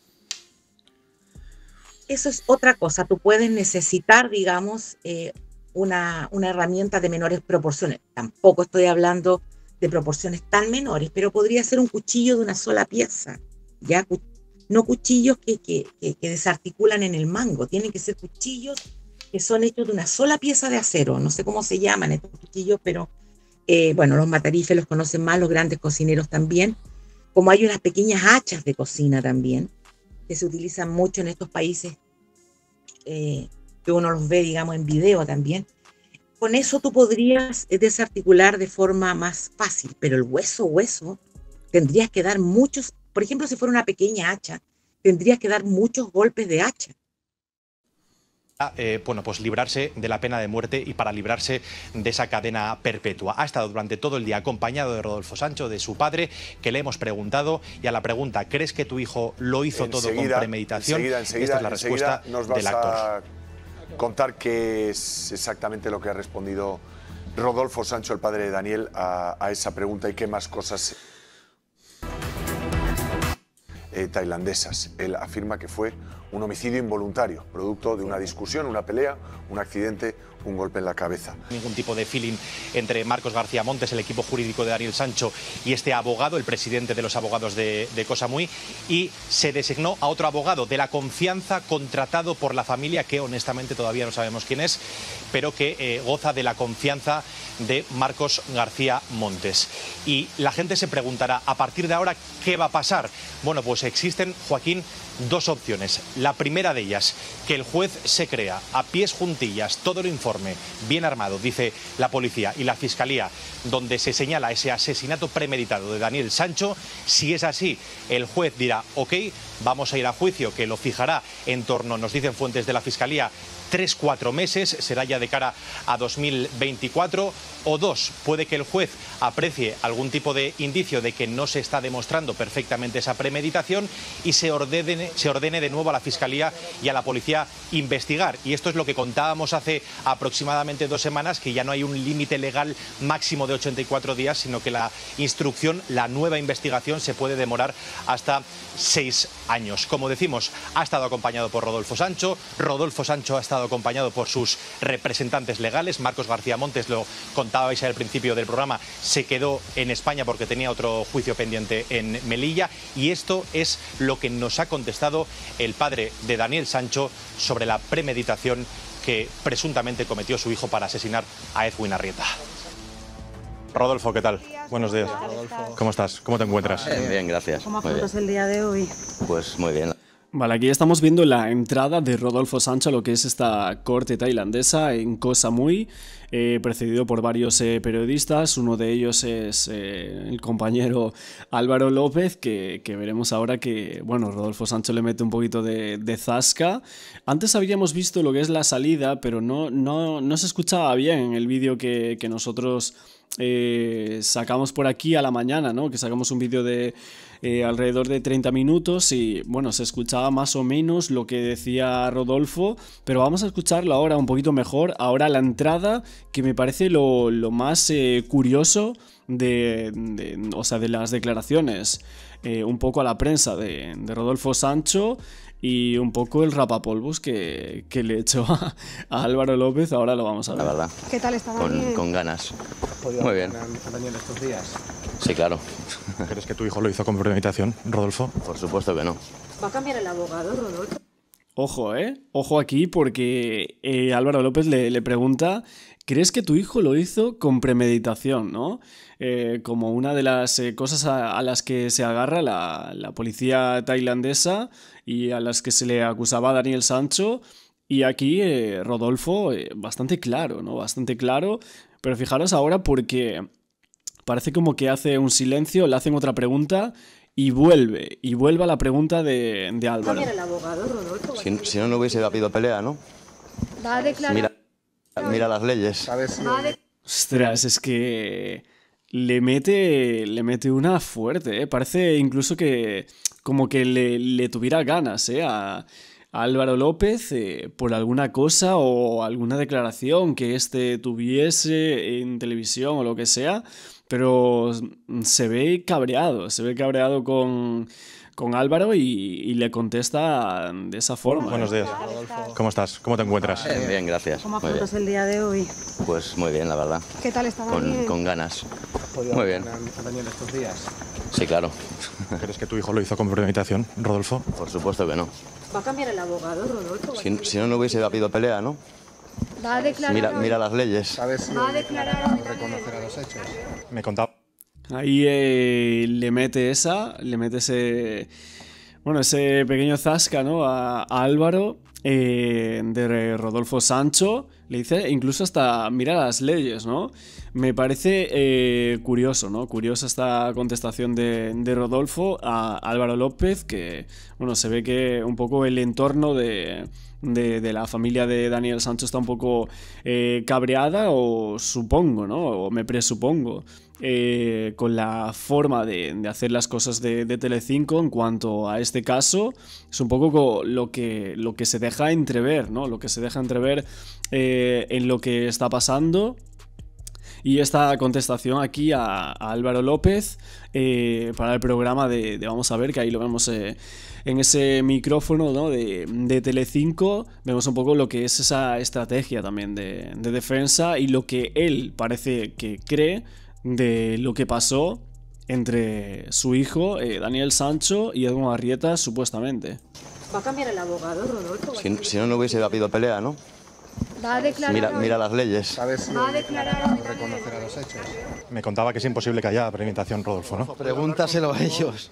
eso es otra cosa. Tú puedes necesitar, digamos, eh, una, herramienta de menores proporciones. Tampoco estoy hablando de proporciones tan menores, pero podría ser un cuchillo de una sola pieza, ¿ya? No cuchillos que, desarticulan en el mango, tienen que ser cuchillos que son hechos de una sola pieza de acero, no sé cómo se llaman estos cuchillos, pero eh, bueno, los matarifes los conocen más, los grandes cocineros también, como hay unas pequeñas hachas de cocina también, que se utilizan mucho en estos países, eh, que uno los ve, digamos, en video también. Con eso tú podrías desarticular de forma más fácil, pero el hueso, hueso, tendrías que dar muchos, por ejemplo, si fuera una pequeña hacha, tendrías que dar muchos golpes de hacha
eh, bueno, pues librarse de la pena de muerte y para librarse de esa cadena perpetua. Ha estado durante todo el día acompañado de Rodolfo Sancho, de su padre, que le hemos preguntado y a la pregunta, ¿crees que tu hijo lo hizo todo con premeditación? Enseguida, enseguida, Esta es la respuesta del actor.
contar qué es exactamente lo que ha respondido Rodolfo Sancho, el padre de Daniel, a, esa pregunta y qué más cosas eh, tailandesas. Él afirma que fue un homicidio involuntario, producto de una discusión, una pelea, un accidente, un golpe en la cabeza.
Ningún tipo de feeling entre Marcos García Montes, el equipo jurídico de Daniel Sancho, y este abogado, el presidente de los abogados de, de Muy, y se designó a otro abogado de la confianza contratado por la familia, que honestamente todavía no sabemos quién es, pero que eh, goza de la confianza de Marcos García Montes. Y la gente se preguntará, a partir de ahora, ¿qué va a pasar? Bueno, pues existen, Joaquín, dos opciones. La primera de ellas, que el juez se crea a pies juntillas todo lo informe bien armado, dice la policía y la fiscalía, donde se señala ese asesinato premeditado de Daniel Sancho, si es así, el juez dirá, ok, vamos a ir a juicio, que lo fijará en torno, nos dicen fuentes de la fiscalía, tres, cuatro meses, será ya de cara a 2024. O dos, puede que el juez aprecie algún tipo de indicio de que no se está demostrando perfectamente esa premeditación y se ordene, se ordene de nuevo a la Fiscalía y a la Policía investigar. Y esto es lo que contábamos hace aproximadamente dos semanas, que ya no hay un límite legal máximo de 84 días, sino que la instrucción, la nueva investigación se puede demorar hasta seis años. Como decimos, ha estado acompañado por Rodolfo Sancho, Rodolfo Sancho ha estado acompañado por sus representantes legales, Marcos García Montes, lo contabais al principio del programa, se quedó en España porque tenía otro juicio pendiente en Melilla y esto es lo que nos ha contestado el padre de Daniel Sancho sobre la premeditación que presuntamente cometió su hijo para asesinar a Edwin Arrieta. Rodolfo, ¿qué tal? Buenos días. ¿Cómo estás? ¿Cómo te encuentras? bien, gracias. ¿Cómo afrontas el día de hoy? Pues muy bien.
Vale, aquí estamos viendo la entrada de Rodolfo Sancho a lo que es esta corte tailandesa en Koh eh, Samui, precedido por varios eh, periodistas. Uno de ellos es eh, el compañero Álvaro López, que, veremos ahora que, bueno, Rodolfo Sancho le mete un poquito de, zasca. Antes habíamos visto lo que es la salida, pero no, no, se escuchaba bien el vídeo que, que nosotros eh, sacamos por aquí a la mañana, ¿no? Que sacamos un vídeo de eh, alrededor de 30 minutos y bueno, se escuchaba más o menos lo que decía Rodolfo, pero vamos a escucharlo ahora un poquito mejor, ahora la entrada, que me parece lo, más eh, curioso de, de, o sea, de las declaraciones. Eh, un poco a la prensa de, Rodolfo Sancho y un poco el rapapolvos que, que le echó a, a, Álvaro López. Ahora lo vamos a ver. La verdad.
¿Qué tal está Con,
ganas. Muy bien. estos días? Sí, claro. ¿Crees que tu hijo lo hizo con premeditación, Rodolfo? Por supuesto que no.
¿Va a cambiar el abogado, Rodolfo?
Ojo, ¿eh? Ojo aquí porque eh, Álvaro López le, le pregunta ¿Crees que tu hijo lo hizo con premeditación, no? Eh, como una de las eh, cosas a, las que se agarra la, policía tailandesa y a las que se le acusaba a Daniel Sancho. Y aquí eh, Rodolfo, bastante claro, ¿no? Bastante claro. Pero fijaros ahora porque parece como que hace un silencio, le hacen otra pregunta y vuelve. Y vuelve a la pregunta de, de Álvaro. El
abogado, Rodolfo?
Si, no, no hubiese habido pelea, ¿no?
Va a declarar.
Mira las leyes. Ostras, es que le mete, le mete una fuerte, ¿eh? Parece incluso que como que le, tuviera ganas, ¿eh? A, Álvaro López eh, por alguna cosa o alguna declaración que éste tuviese en televisión o lo que sea, pero se ve cabreado, se ve cabreado con con Álvaro y, le contesta de esa forma. Buenos ¿eh? días. ¿Cómo estás? ¿Cómo te encuentras?
bien, gracias. ¿Cómo afrontas
el
día de hoy?
Pues muy bien, la verdad.
¿Qué tal está Con,
ganas. Muy bien. A
Daniel estos días?
Sí, claro. ¿Crees que tu hijo lo hizo con premeditación, Rodolfo? Por supuesto que no.
¿Va a cambiar el abogado, Rodolfo? Si,
si no, no hubiese habido pelea, ¿no?
Va a declarar. Mira,
las leyes. ¿Sabes si Va a declarar. a los hechos.
Me contaba. Ahí eh, le mete esa, le mete ese. Bueno, ese pequeño zasca, ¿no? A, Álvaro eh, de Rodolfo Sancho. Le dice incluso hasta mira las leyes, ¿no? Me parece eh, curioso, ¿no? Curiosa esta contestación de, Rodolfo a Álvaro López, que, bueno, se ve que un poco el entorno de, de, la familia de Daniel Sancho está un poco cabreada, o supongo, ¿no? O me presupongo. Eh, con la forma de, hacer las cosas de, tele Telecinco en cuanto a este caso es un poco lo que, lo que se deja entrever, ¿no? Lo que se deja entrever eh, en lo que está pasando y esta contestación aquí a, Álvaro López eh, para el programa de, Vamos a ver, que ahí lo vemos en ese micrófono de, tele Telecinco, vemos un poco lo que es esa estrategia también de defensa y lo que él parece que cree de lo que pasó entre su hijo, eh, Daniel Sancho, y Edwin Arrieta, supuestamente.
¿Va a cambiar el abogado, Rodolfo?
Si, no, no hubiese habido pelea, ¿no?
Va a declarar mira, mira
las leyes. Va
a declarar
reconocer a los hechos. Me contaba que es imposible que haya premeditación, Rodolfo, ¿no? Pregúntaselo a ellos.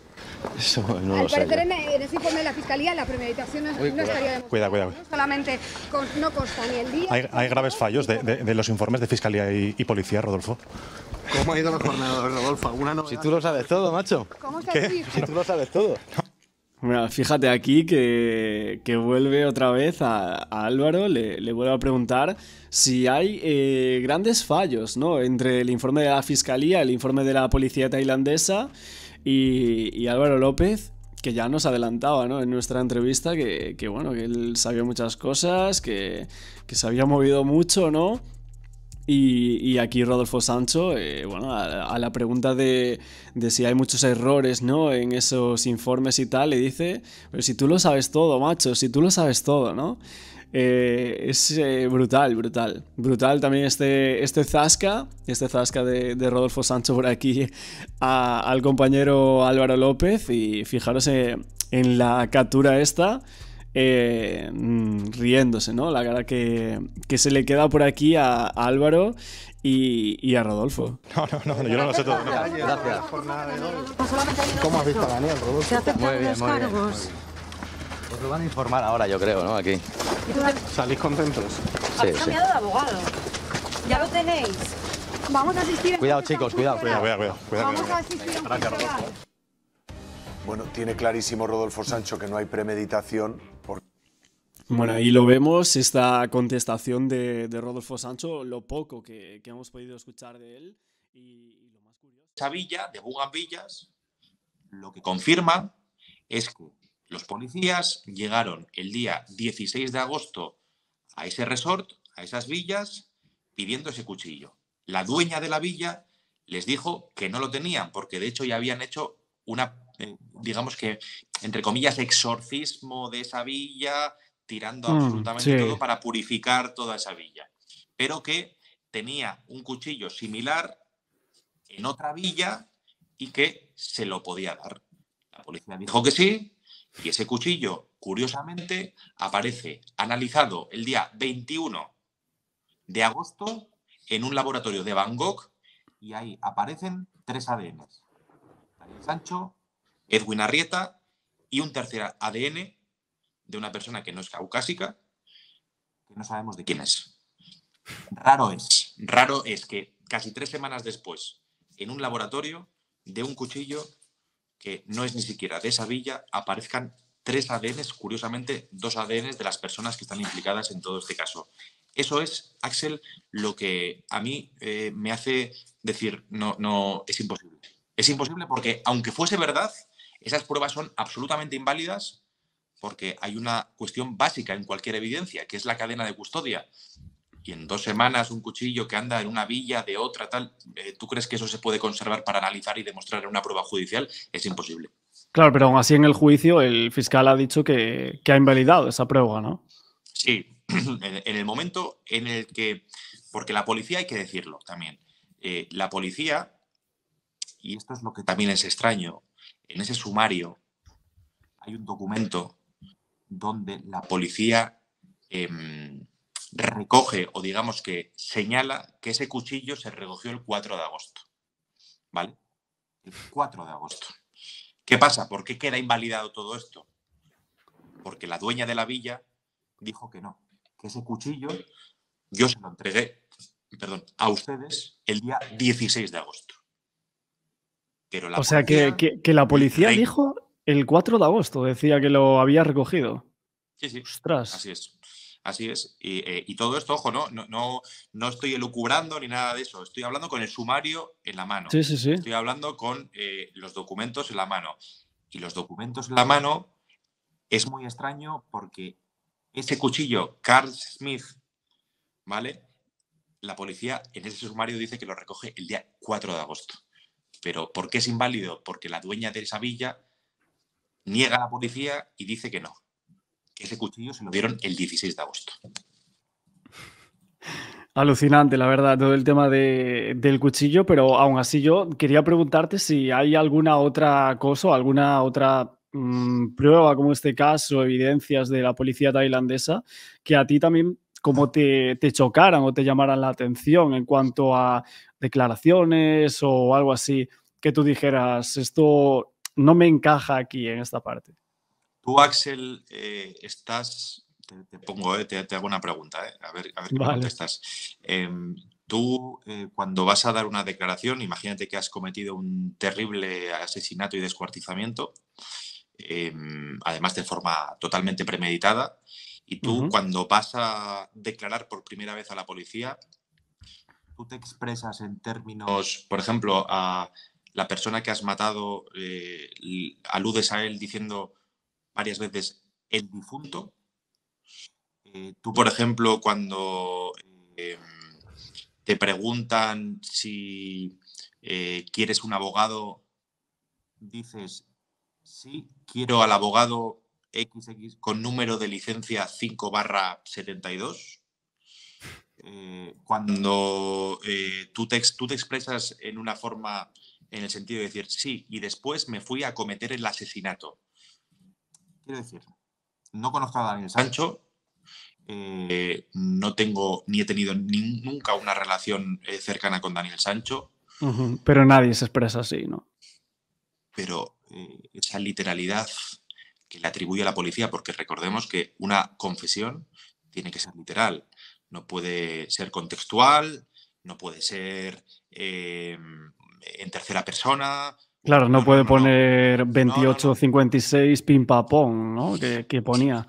Eso no Al lo parecer,
en, ese informe de la Fiscalía, la premeditación no, estaría demostrada. Cuida, cuida, No solamente con, no consta ni el día...
Hay, graves fallos de, los informes de Fiscalía y Policía, Rodolfo. ¿Cómo ha ido la jornada, Rodolfo? ¿Alguna Si tú lo sabes todo, macho. ¿Cómo así? Si tú lo sabes todo.
Mira, fíjate aquí que, vuelve otra vez a, Álvaro, le, le, vuelvo a preguntar si hay eh, grandes fallos ¿no? entre el informe de la Fiscalía, el informe de la Policía tailandesa y, y Álvaro López, que ya nos adelantaba en nuestra entrevista que, bueno, él sabía muchas cosas, que, que se había movido mucho, ¿no? Y, aquí Rodolfo Sancho, eh, bueno, a, la pregunta de, si hay muchos errores, ¿no? En esos informes y tal, le dice, pero si tú lo sabes todo, macho, si tú lo sabes todo, ¿no? Eh, es eh, brutal, brutal. Brutal también este, este Zasca, este Zasca de, Rodolfo Sancho por aquí al compañero Álvaro López. Y fijaros en la captura esta, eh, mm, riéndose, ¿no? La cara que, que, se le queda por aquí a, Álvaro y, y, a Rodolfo. No, no, no, yo no lo sé todo. Gracias.
Pues ¿Cómo has visto a Daniel, Rodolfo? Muy bien, muy bien. Os lo van a informar ahora, yo creo, ¿no? Aquí. ¿Salís contentos? ¿Habéis sí, cambiado
de abogado? ¿Ya lo tenéis? Vamos a
asistir...
Cuidado, chicos, cuidado, cuidado, cuidado, cuidado,
Vamos
a
asistir... Gracias, Rodolfo.
Bueno, tiene clarísimo Rodolfo Sancho que no hay premeditación
bueno, ahí lo vemos, esta contestación de, de Rodolfo Sancho, lo poco que, que, hemos podido escuchar de él. Y, lo más curioso. Villa, de Bugan
Villas, lo que confirma es que los policías llegaron el día 16 de agosto a ese resort, a esas villas, pidiendo ese cuchillo. La dueña de la villa les dijo que no lo tenían, porque de hecho ya habían hecho una, eh, digamos que, entre comillas, exorcismo de esa villa, tirando mm, absolutamente todo para purificar toda esa villa. Pero que tenía un cuchillo similar en otra villa y que se lo podía dar. La policía dijo que sí, y ese cuchillo, curiosamente, aparece analizado el día 21 de agosto en un laboratorio de Bangkok y ahí aparecen tres ADNs. Daniel Sancho, Edwin Arrieta y un tercer ADN de una persona que no es caucásica, que no sabemos de quién es. Raro es, raro es que casi tres semanas después, en un laboratorio de un cuchillo que no es ni siquiera de esa villa, aparezcan tres ADNs, curiosamente dos ADNs de las personas que están implicadas en todo este caso. Eso es, Axel, lo que a mí eh, me hace decir, no, no, es imposible. Es imposible porque, aunque fuese verdad, esas pruebas son absolutamente inválidas porque hay una cuestión básica en cualquier evidencia, que es la cadena de custodia. Y en dos semanas un cuchillo que anda en una villa de otra, tal, eh, ¿tú crees que eso se puede conservar para analizar y demostrar en una prueba judicial? Es imposible.
Claro, pero aún así en el juicio el fiscal ha dicho que, ha invalidado esa prueba, ¿no?
Sí, en el momento en el que, porque la policía hay que decirlo también, eh, la policía, y esto es lo que también es extraño, en ese sumario hay un documento donde la policía em, recoge o digamos que señala que ese cuchillo se recogió el 4 de agosto. ¿Vale? El 4 de agosto. ¿Qué pasa? ¿Por qué queda invalidado todo esto? Porque la dueña de la villa dijo que no, que ese cuchillo yo se lo entregué, perdón, a ustedes el día 16 de agosto. o sea, que,
la policía dijo el 4 de agosto decía que lo había recogido.
Sí, sí. Ostras. Así es. Así es. Y, eh, todo esto, ojo, ¿no? No, no, estoy elucubrando ni nada de eso. Estoy hablando con el sumario en la mano. Sí, sí, sí. Estoy hablando con eh, los documentos en la mano. Y los documentos en la mano es muy extraño porque ese cuchillo, Carl Smith, ¿vale? La policía en ese sumario dice que lo recoge el día 4 de agosto. Pero ¿por qué es inválido? Porque la dueña de esa villa niega a la policía y dice que no, que ese cuchillo se lo dieron el 16 de agosto.
Alucinante, la verdad, todo el tema del cuchillo, pero aún así yo quería preguntarte si hay alguna otra cosa, alguna otra mm, prueba como este caso, evidencias de la policía tailandesa, que a ti también como te, te chocaran o te llamaran la atención en cuanto a declaraciones o algo así, que tú dijeras, esto no me encaja aquí en esta parte.
Tú, Axel, eh, estás, te, pongo, eh, te, hago una pregunta, eh, a ver, qué contestas. Em, tú, cuando vas a dar una declaración, imagínate que has cometido un terrible asesinato y descuartizamiento, em, además de forma totalmente premeditada, y tú, cuando vas a declarar por primera vez a la policía, tú te expresas en términos, por ejemplo, a la persona que has matado eh, aludes a él diciendo varias veces el difunto. Eh, tú, por ejemplo, cuando eh, te preguntan si quieres un abogado, dices, sí, quiero al abogado XX con número de licencia 5 barra 72. cuando tú, te, expresas en una forma en el sentido de decir, sí, y después me fui a cometer el asesinato. Quiero decir, no conozco a Daniel Sancho, eh, no tengo ni he tenido nunca una relación eh, cercana con Daniel Sancho.
Pero nadie se expresa así, ¿no?
Pero eh, esa literalidad que le atribuye a la policía, porque recordemos que una confesión tiene que ser literal, no puede ser contextual, no puede ser en tercera persona.
Claro, no, puede poner 28, 56, pim, papón, ¿no? Que, que, ponía.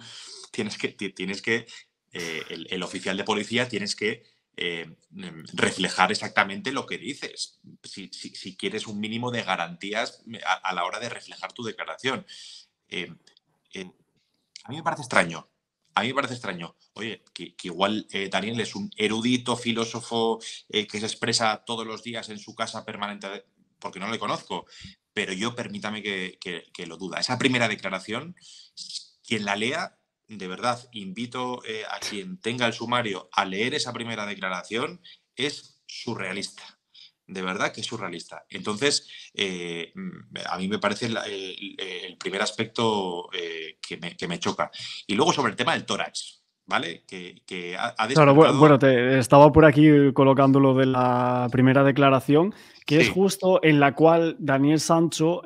Tienes que, tienes que eh, el, oficial de policía, tienes que eh, em, reflejar exactamente lo que dices, si, quieres un mínimo de garantías a, la hora de reflejar tu declaración. Em, a mí me parece extraño a mí me parece extraño. Oye, que, igual eh, Daniel es un erudito, filósofo eh, que se expresa todos los días en su casa permanente, porque no le conozco, pero yo permítame que, lo duda. Esa primera declaración, quien la lea, de verdad, invito eh, a quien tenga el sumario a leer esa primera declaración, es surrealista de verdad que es surrealista. Entonces, eh, mm, a mí me parece eh, el, primer aspecto eh, que, me, choca. Y luego sobre el tema del tórax. ¿Vale? Que, ha, bueno, te
estaba por aquí colocando lo de la primera declaración, que es justo en la cual Daniel Sancho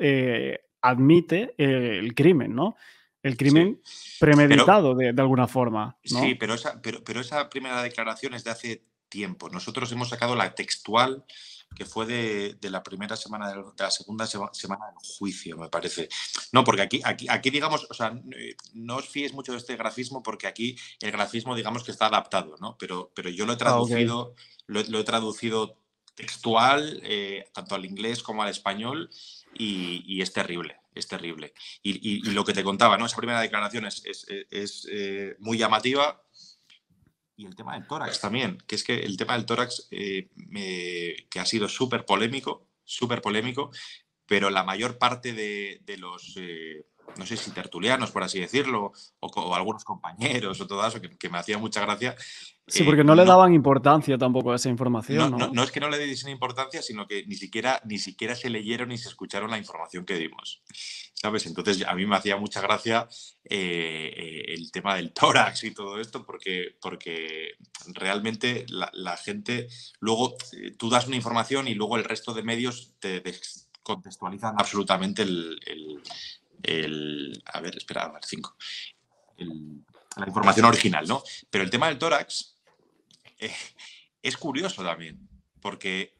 admite el crimen, ¿no? el crimen premeditado de, alguna forma. Sí, pero
pero, pero, esa primera declaración es de hace tiempo. Nosotros hemos sacado la textual que fue de, la primera semana, de la segunda semana del juicio, me parece. No, porque aquí, aquí, digamos, sea, eh, no os fíes mucho de este grafismo porque aquí el grafismo, digamos, que está adaptado, ¿no? Pero, pero yo lo he ah, traducido, lo, he traducido textual, eh, tanto al inglés como al español, y, es terrible es terrible. Y, lo que te contaba, ¿no? Esa primera declaración es, eh, muy llamativa y el tema del tórax también, que es que el tema del tórax, eh, que ha sido súper polémico, súper polémico, pero la mayor parte de, los, eh, no sé si tertulianos, por así decirlo, o, algunos compañeros o todo eso, que, me hacía mucha gracia.
Sí, eh, porque no, le daban importancia tampoco a esa información. No, es que no
le diesen importancia, sino que ni siquiera, ni siquiera se leyeron ni se escucharon la información que dimos. ¿sabes? Entonces a mí me hacía mucha gracia eh, eh, el tema del tórax y todo esto, porque, porque realmente la, gente, luego eh, tú das una información y luego el resto de medios te descontextualizan absolutamente el, el, a ver, espera, a cinco, la información original, ¿no? Pero el tema del tórax es curioso también, porque...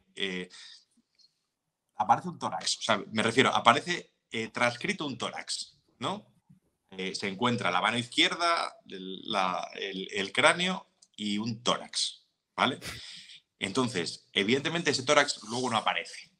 Aparece un tórax, o sea, me refiero, aparece eh, transcrito un tórax, ¿no? Eh, se encuentra la mano izquierda, el, cráneo y un tórax, ¿vale? Entonces, evidentemente ese tórax luego no aparece.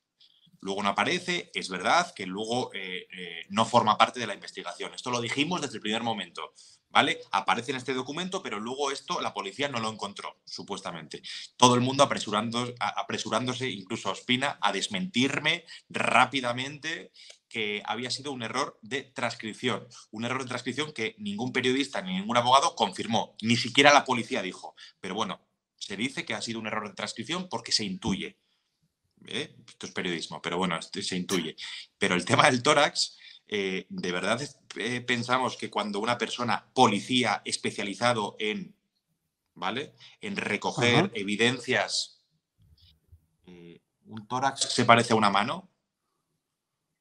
Luego no aparece, es verdad que luego eh, no forma parte de la investigación. Esto lo dijimos desde el primer momento, ¿vale? Aparece en este documento, pero luego esto la policía no lo encontró, supuestamente. Todo el mundo apresurándose, incluso a Ospina, a desmentirme rápidamente que había sido un error de transcripción, un error de transcripción que ningún periodista ni ningún abogado confirmó, ni siquiera la policía dijo. Pero bueno, se dice que ha sido un error de transcripción porque se intuye. ¿eh? Esto es periodismo, pero bueno, se intuye. Pero el tema del tórax, eh, de verdad eh, pensamos que cuando una persona, policía especializado en, ¿vale? En recoger evidencias, un tórax se parece a una mano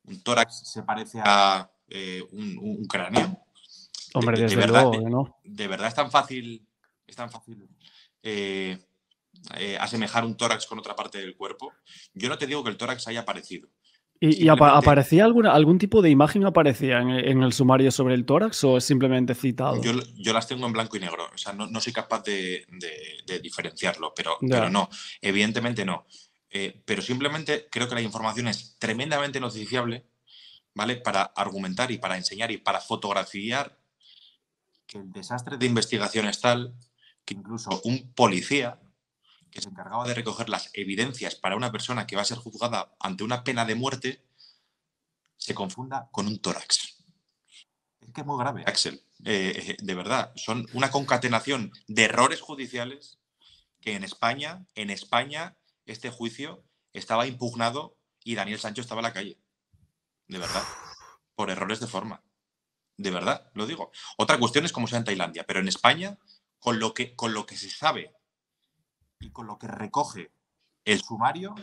un tórax se parece a eh, un, cráneo. Hombre, de, desde verdad, de, verdad es tan fácil, es tan fácil eh, eh, asemejar un tórax con otra parte del cuerpo. Yo no te digo que el tórax haya aparecido.
¿Y, aparecía alguna, algún tipo de imagen aparecía en, el sumario sobre el tórax o es simplemente citado? Yo,
las tengo en blanco y negro, o sea, no, soy capaz de, diferenciarlo, pero, pero no, evidentemente no. Eh, pero simplemente creo que la información es tremendamente noticiable, ¿vale? Para argumentar y para enseñar y para fotografiar que el desastre de investigación es tal que incluso un policía que se encargaba de recoger las evidencias para una persona que va a ser juzgada ante una pena de muerte se confunda con un tórax. Es que es muy grave, Axel. Eh, eh, de verdad, son una concatenación de errores judiciales que en España, en España, este juicio estaba impugnado y Daniel Sancho estaba en la calle. De verdad. Por errores de forma. De verdad, lo digo. Otra cuestión es cómo sea en Tailandia, pero en España, con lo que, con lo que se sabe y con lo que recoge el sumario,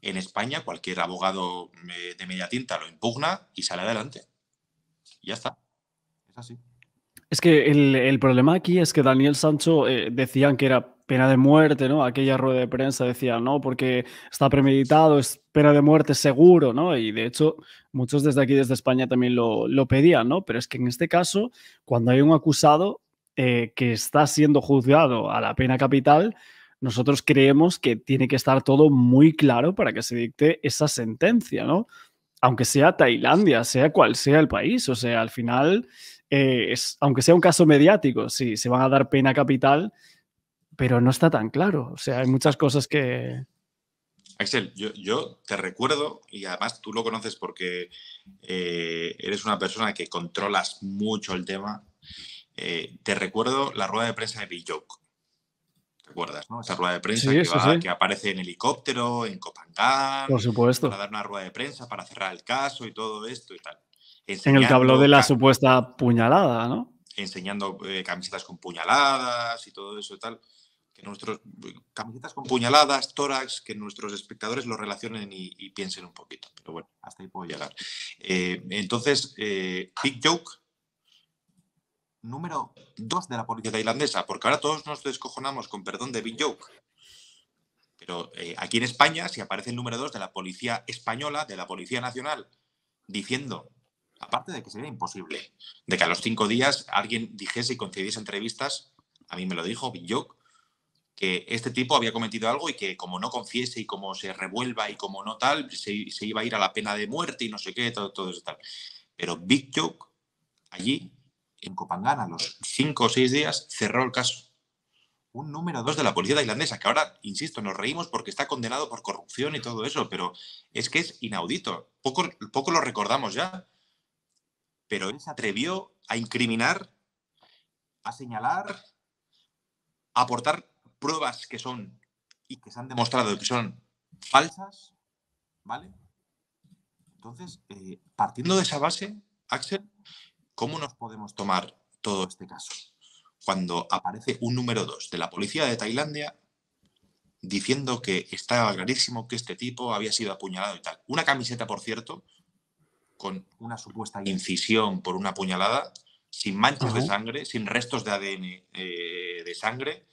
en España cualquier abogado eh, de media tinta lo impugna y sale adelante. Y ya está. Es así.
Es que el, problema aquí es que Daniel Sancho eh, decían que era pena de muerte, ¿no? Aquella rueda de prensa decía, no, porque está premeditado, es pena de muerte seguro, ¿no? Y de hecho, muchos desde aquí, desde España, también lo, pedían, ¿no? Pero es que en este caso, cuando hay un acusado eh, que está siendo juzgado a la pena capital, nosotros creemos que tiene que estar todo muy claro para que se dicte esa sentencia, ¿no? Aunque sea Tailandia, sea cual sea el país, o sea, al final eh, es, aunque sea un caso mediático, sí, se van a dar pena capital, pero no está tan claro. O sea, hay muchas cosas que...
Axel, yo, te recuerdo, y además tú lo conoces porque eh, eres una persona que controlas mucho el tema, eh, te recuerdo la rueda de prensa de B-Joke ¿Te acuerdas, Esa rueda de prensa que, aparece en helicóptero, en Copangán. Para dar una rueda de prensa, para cerrar el caso y todo esto y tal en el que habló de la
supuesta puñalada, ¿no?
Enseñando eh, camisetas con puñaladas y todo eso y tal. Que nuestros, camisetas con puñaladas, tórax, que nuestros espectadores lo relacionen y, piensen un poquito. Pero bueno, hasta ahí puedo llegar. Eh, entonces, eh, Big Joke, número dos de la policía tailandesa, porque ahora todos nos descojonamos con perdón de Big Joke. Pero aquí en España, si aparece el número dos de la policía española, de la Policía Nacional, diciendo aparte de que sería imposible, de que a los cinco días alguien dijese y concediese entrevistas, a mí me lo dijo Joke, que este tipo había cometido algo y que como no confiese y como se revuelva y como no tal, se, iba a ir a la pena de muerte y no sé qué, todo, todo eso tal. Pero Big Joke, allí, en Copangana a los cinco o seis días, cerró el caso. Un número dos de la policía tailandesa, que ahora, insisto, nos reímos porque está condenado por corrupción y todo eso, pero es que es inaudito. Poco, poco lo recordamos ya pero él se atrevió a incriminar, a señalar, a aportar pruebas que son y que se han demostrado que son falsas, ¿vale? Entonces, eh, partiendo de esa base, Axel, ¿cómo nos podemos tomar todo este caso? Cuando aparece un número 2 de la policía de Tailandia diciendo que estaba clarísimo que este tipo había sido apuñalado y tal. Una camiseta, por cierto, con una supuesta incisión por una puñalada, sin manchas de sangre, sin restos de ADN eh, de sangre,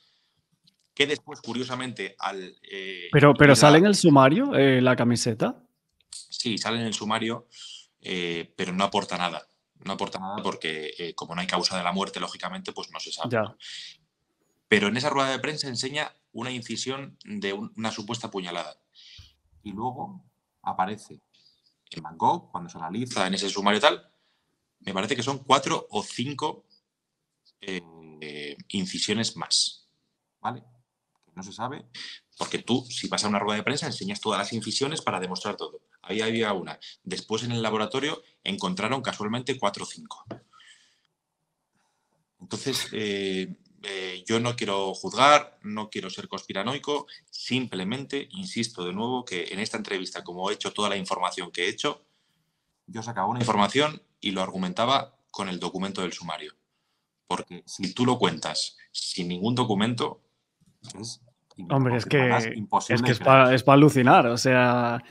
que después, curiosamente, al... Eh, pero pero sale en el
sumario eh, la camiseta.
Sí, sale en el sumario, pero no aporta nada. No aporta nada porque como no hay causa de la muerte, lógicamente, pues no se sabe. Pero en esa rueda de prensa enseña una incisión de una supuesta puñalada. Y luego aparece en cuando se analiza en ese sumario tal, me parece que son cuatro o cinco eh, incisiones más. ¿Vale? no se sabe, porque tú, si vas a una rueda de prensa, enseñas todas las incisiones para demostrar todo. Ahí había una. Después en el laboratorio encontraron casualmente cuatro o cinco. Entonces, eh, eh, yo no quiero juzgar, no quiero ser conspiranoico, simplemente insisto de nuevo que en esta entrevista, como he hecho toda la información que he hecho, yo sacaba una información y lo argumentaba con el documento del sumario. Porque si tú lo cuentas sin ningún documento, es
Hombre, es que es, para alucinar. O sea,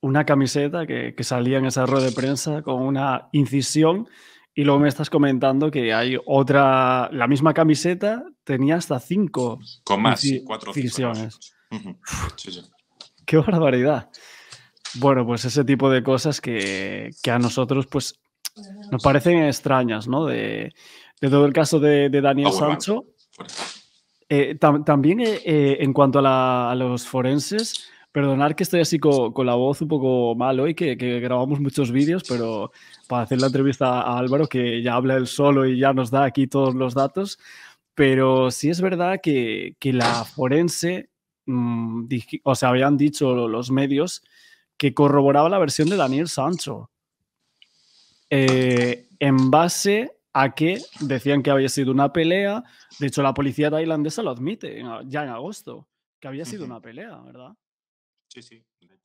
una camiseta que salía en esa rueda de prensa con una incisión y luego me estás comentando que hay otra, la misma camiseta tenía hasta cinco. Con más, cuatro ficciones. Qué barbaridad. Bueno, pues ese tipo de cosas que, a nosotros pues nos parecen extrañas, ¿no? De, todo el caso de, Daniel Sancho. Eh, también eh, eh, en cuanto a los forenses, Perdonad que estoy así con, la voz un poco mal hoy, que, grabamos muchos vídeos, pero para hacer la entrevista a Álvaro, que ya habla él solo y ya nos da aquí todos los datos, pero sí es verdad que, la forense, mm, o sea, habían dicho los medios que corroboraba la versión de Daniel Sancho. Eh, en base a que decían que había sido una pelea. De hecho, la policía tailandesa lo admite ya en agosto, que había sido una pelea, ¿verdad? Sí, sí,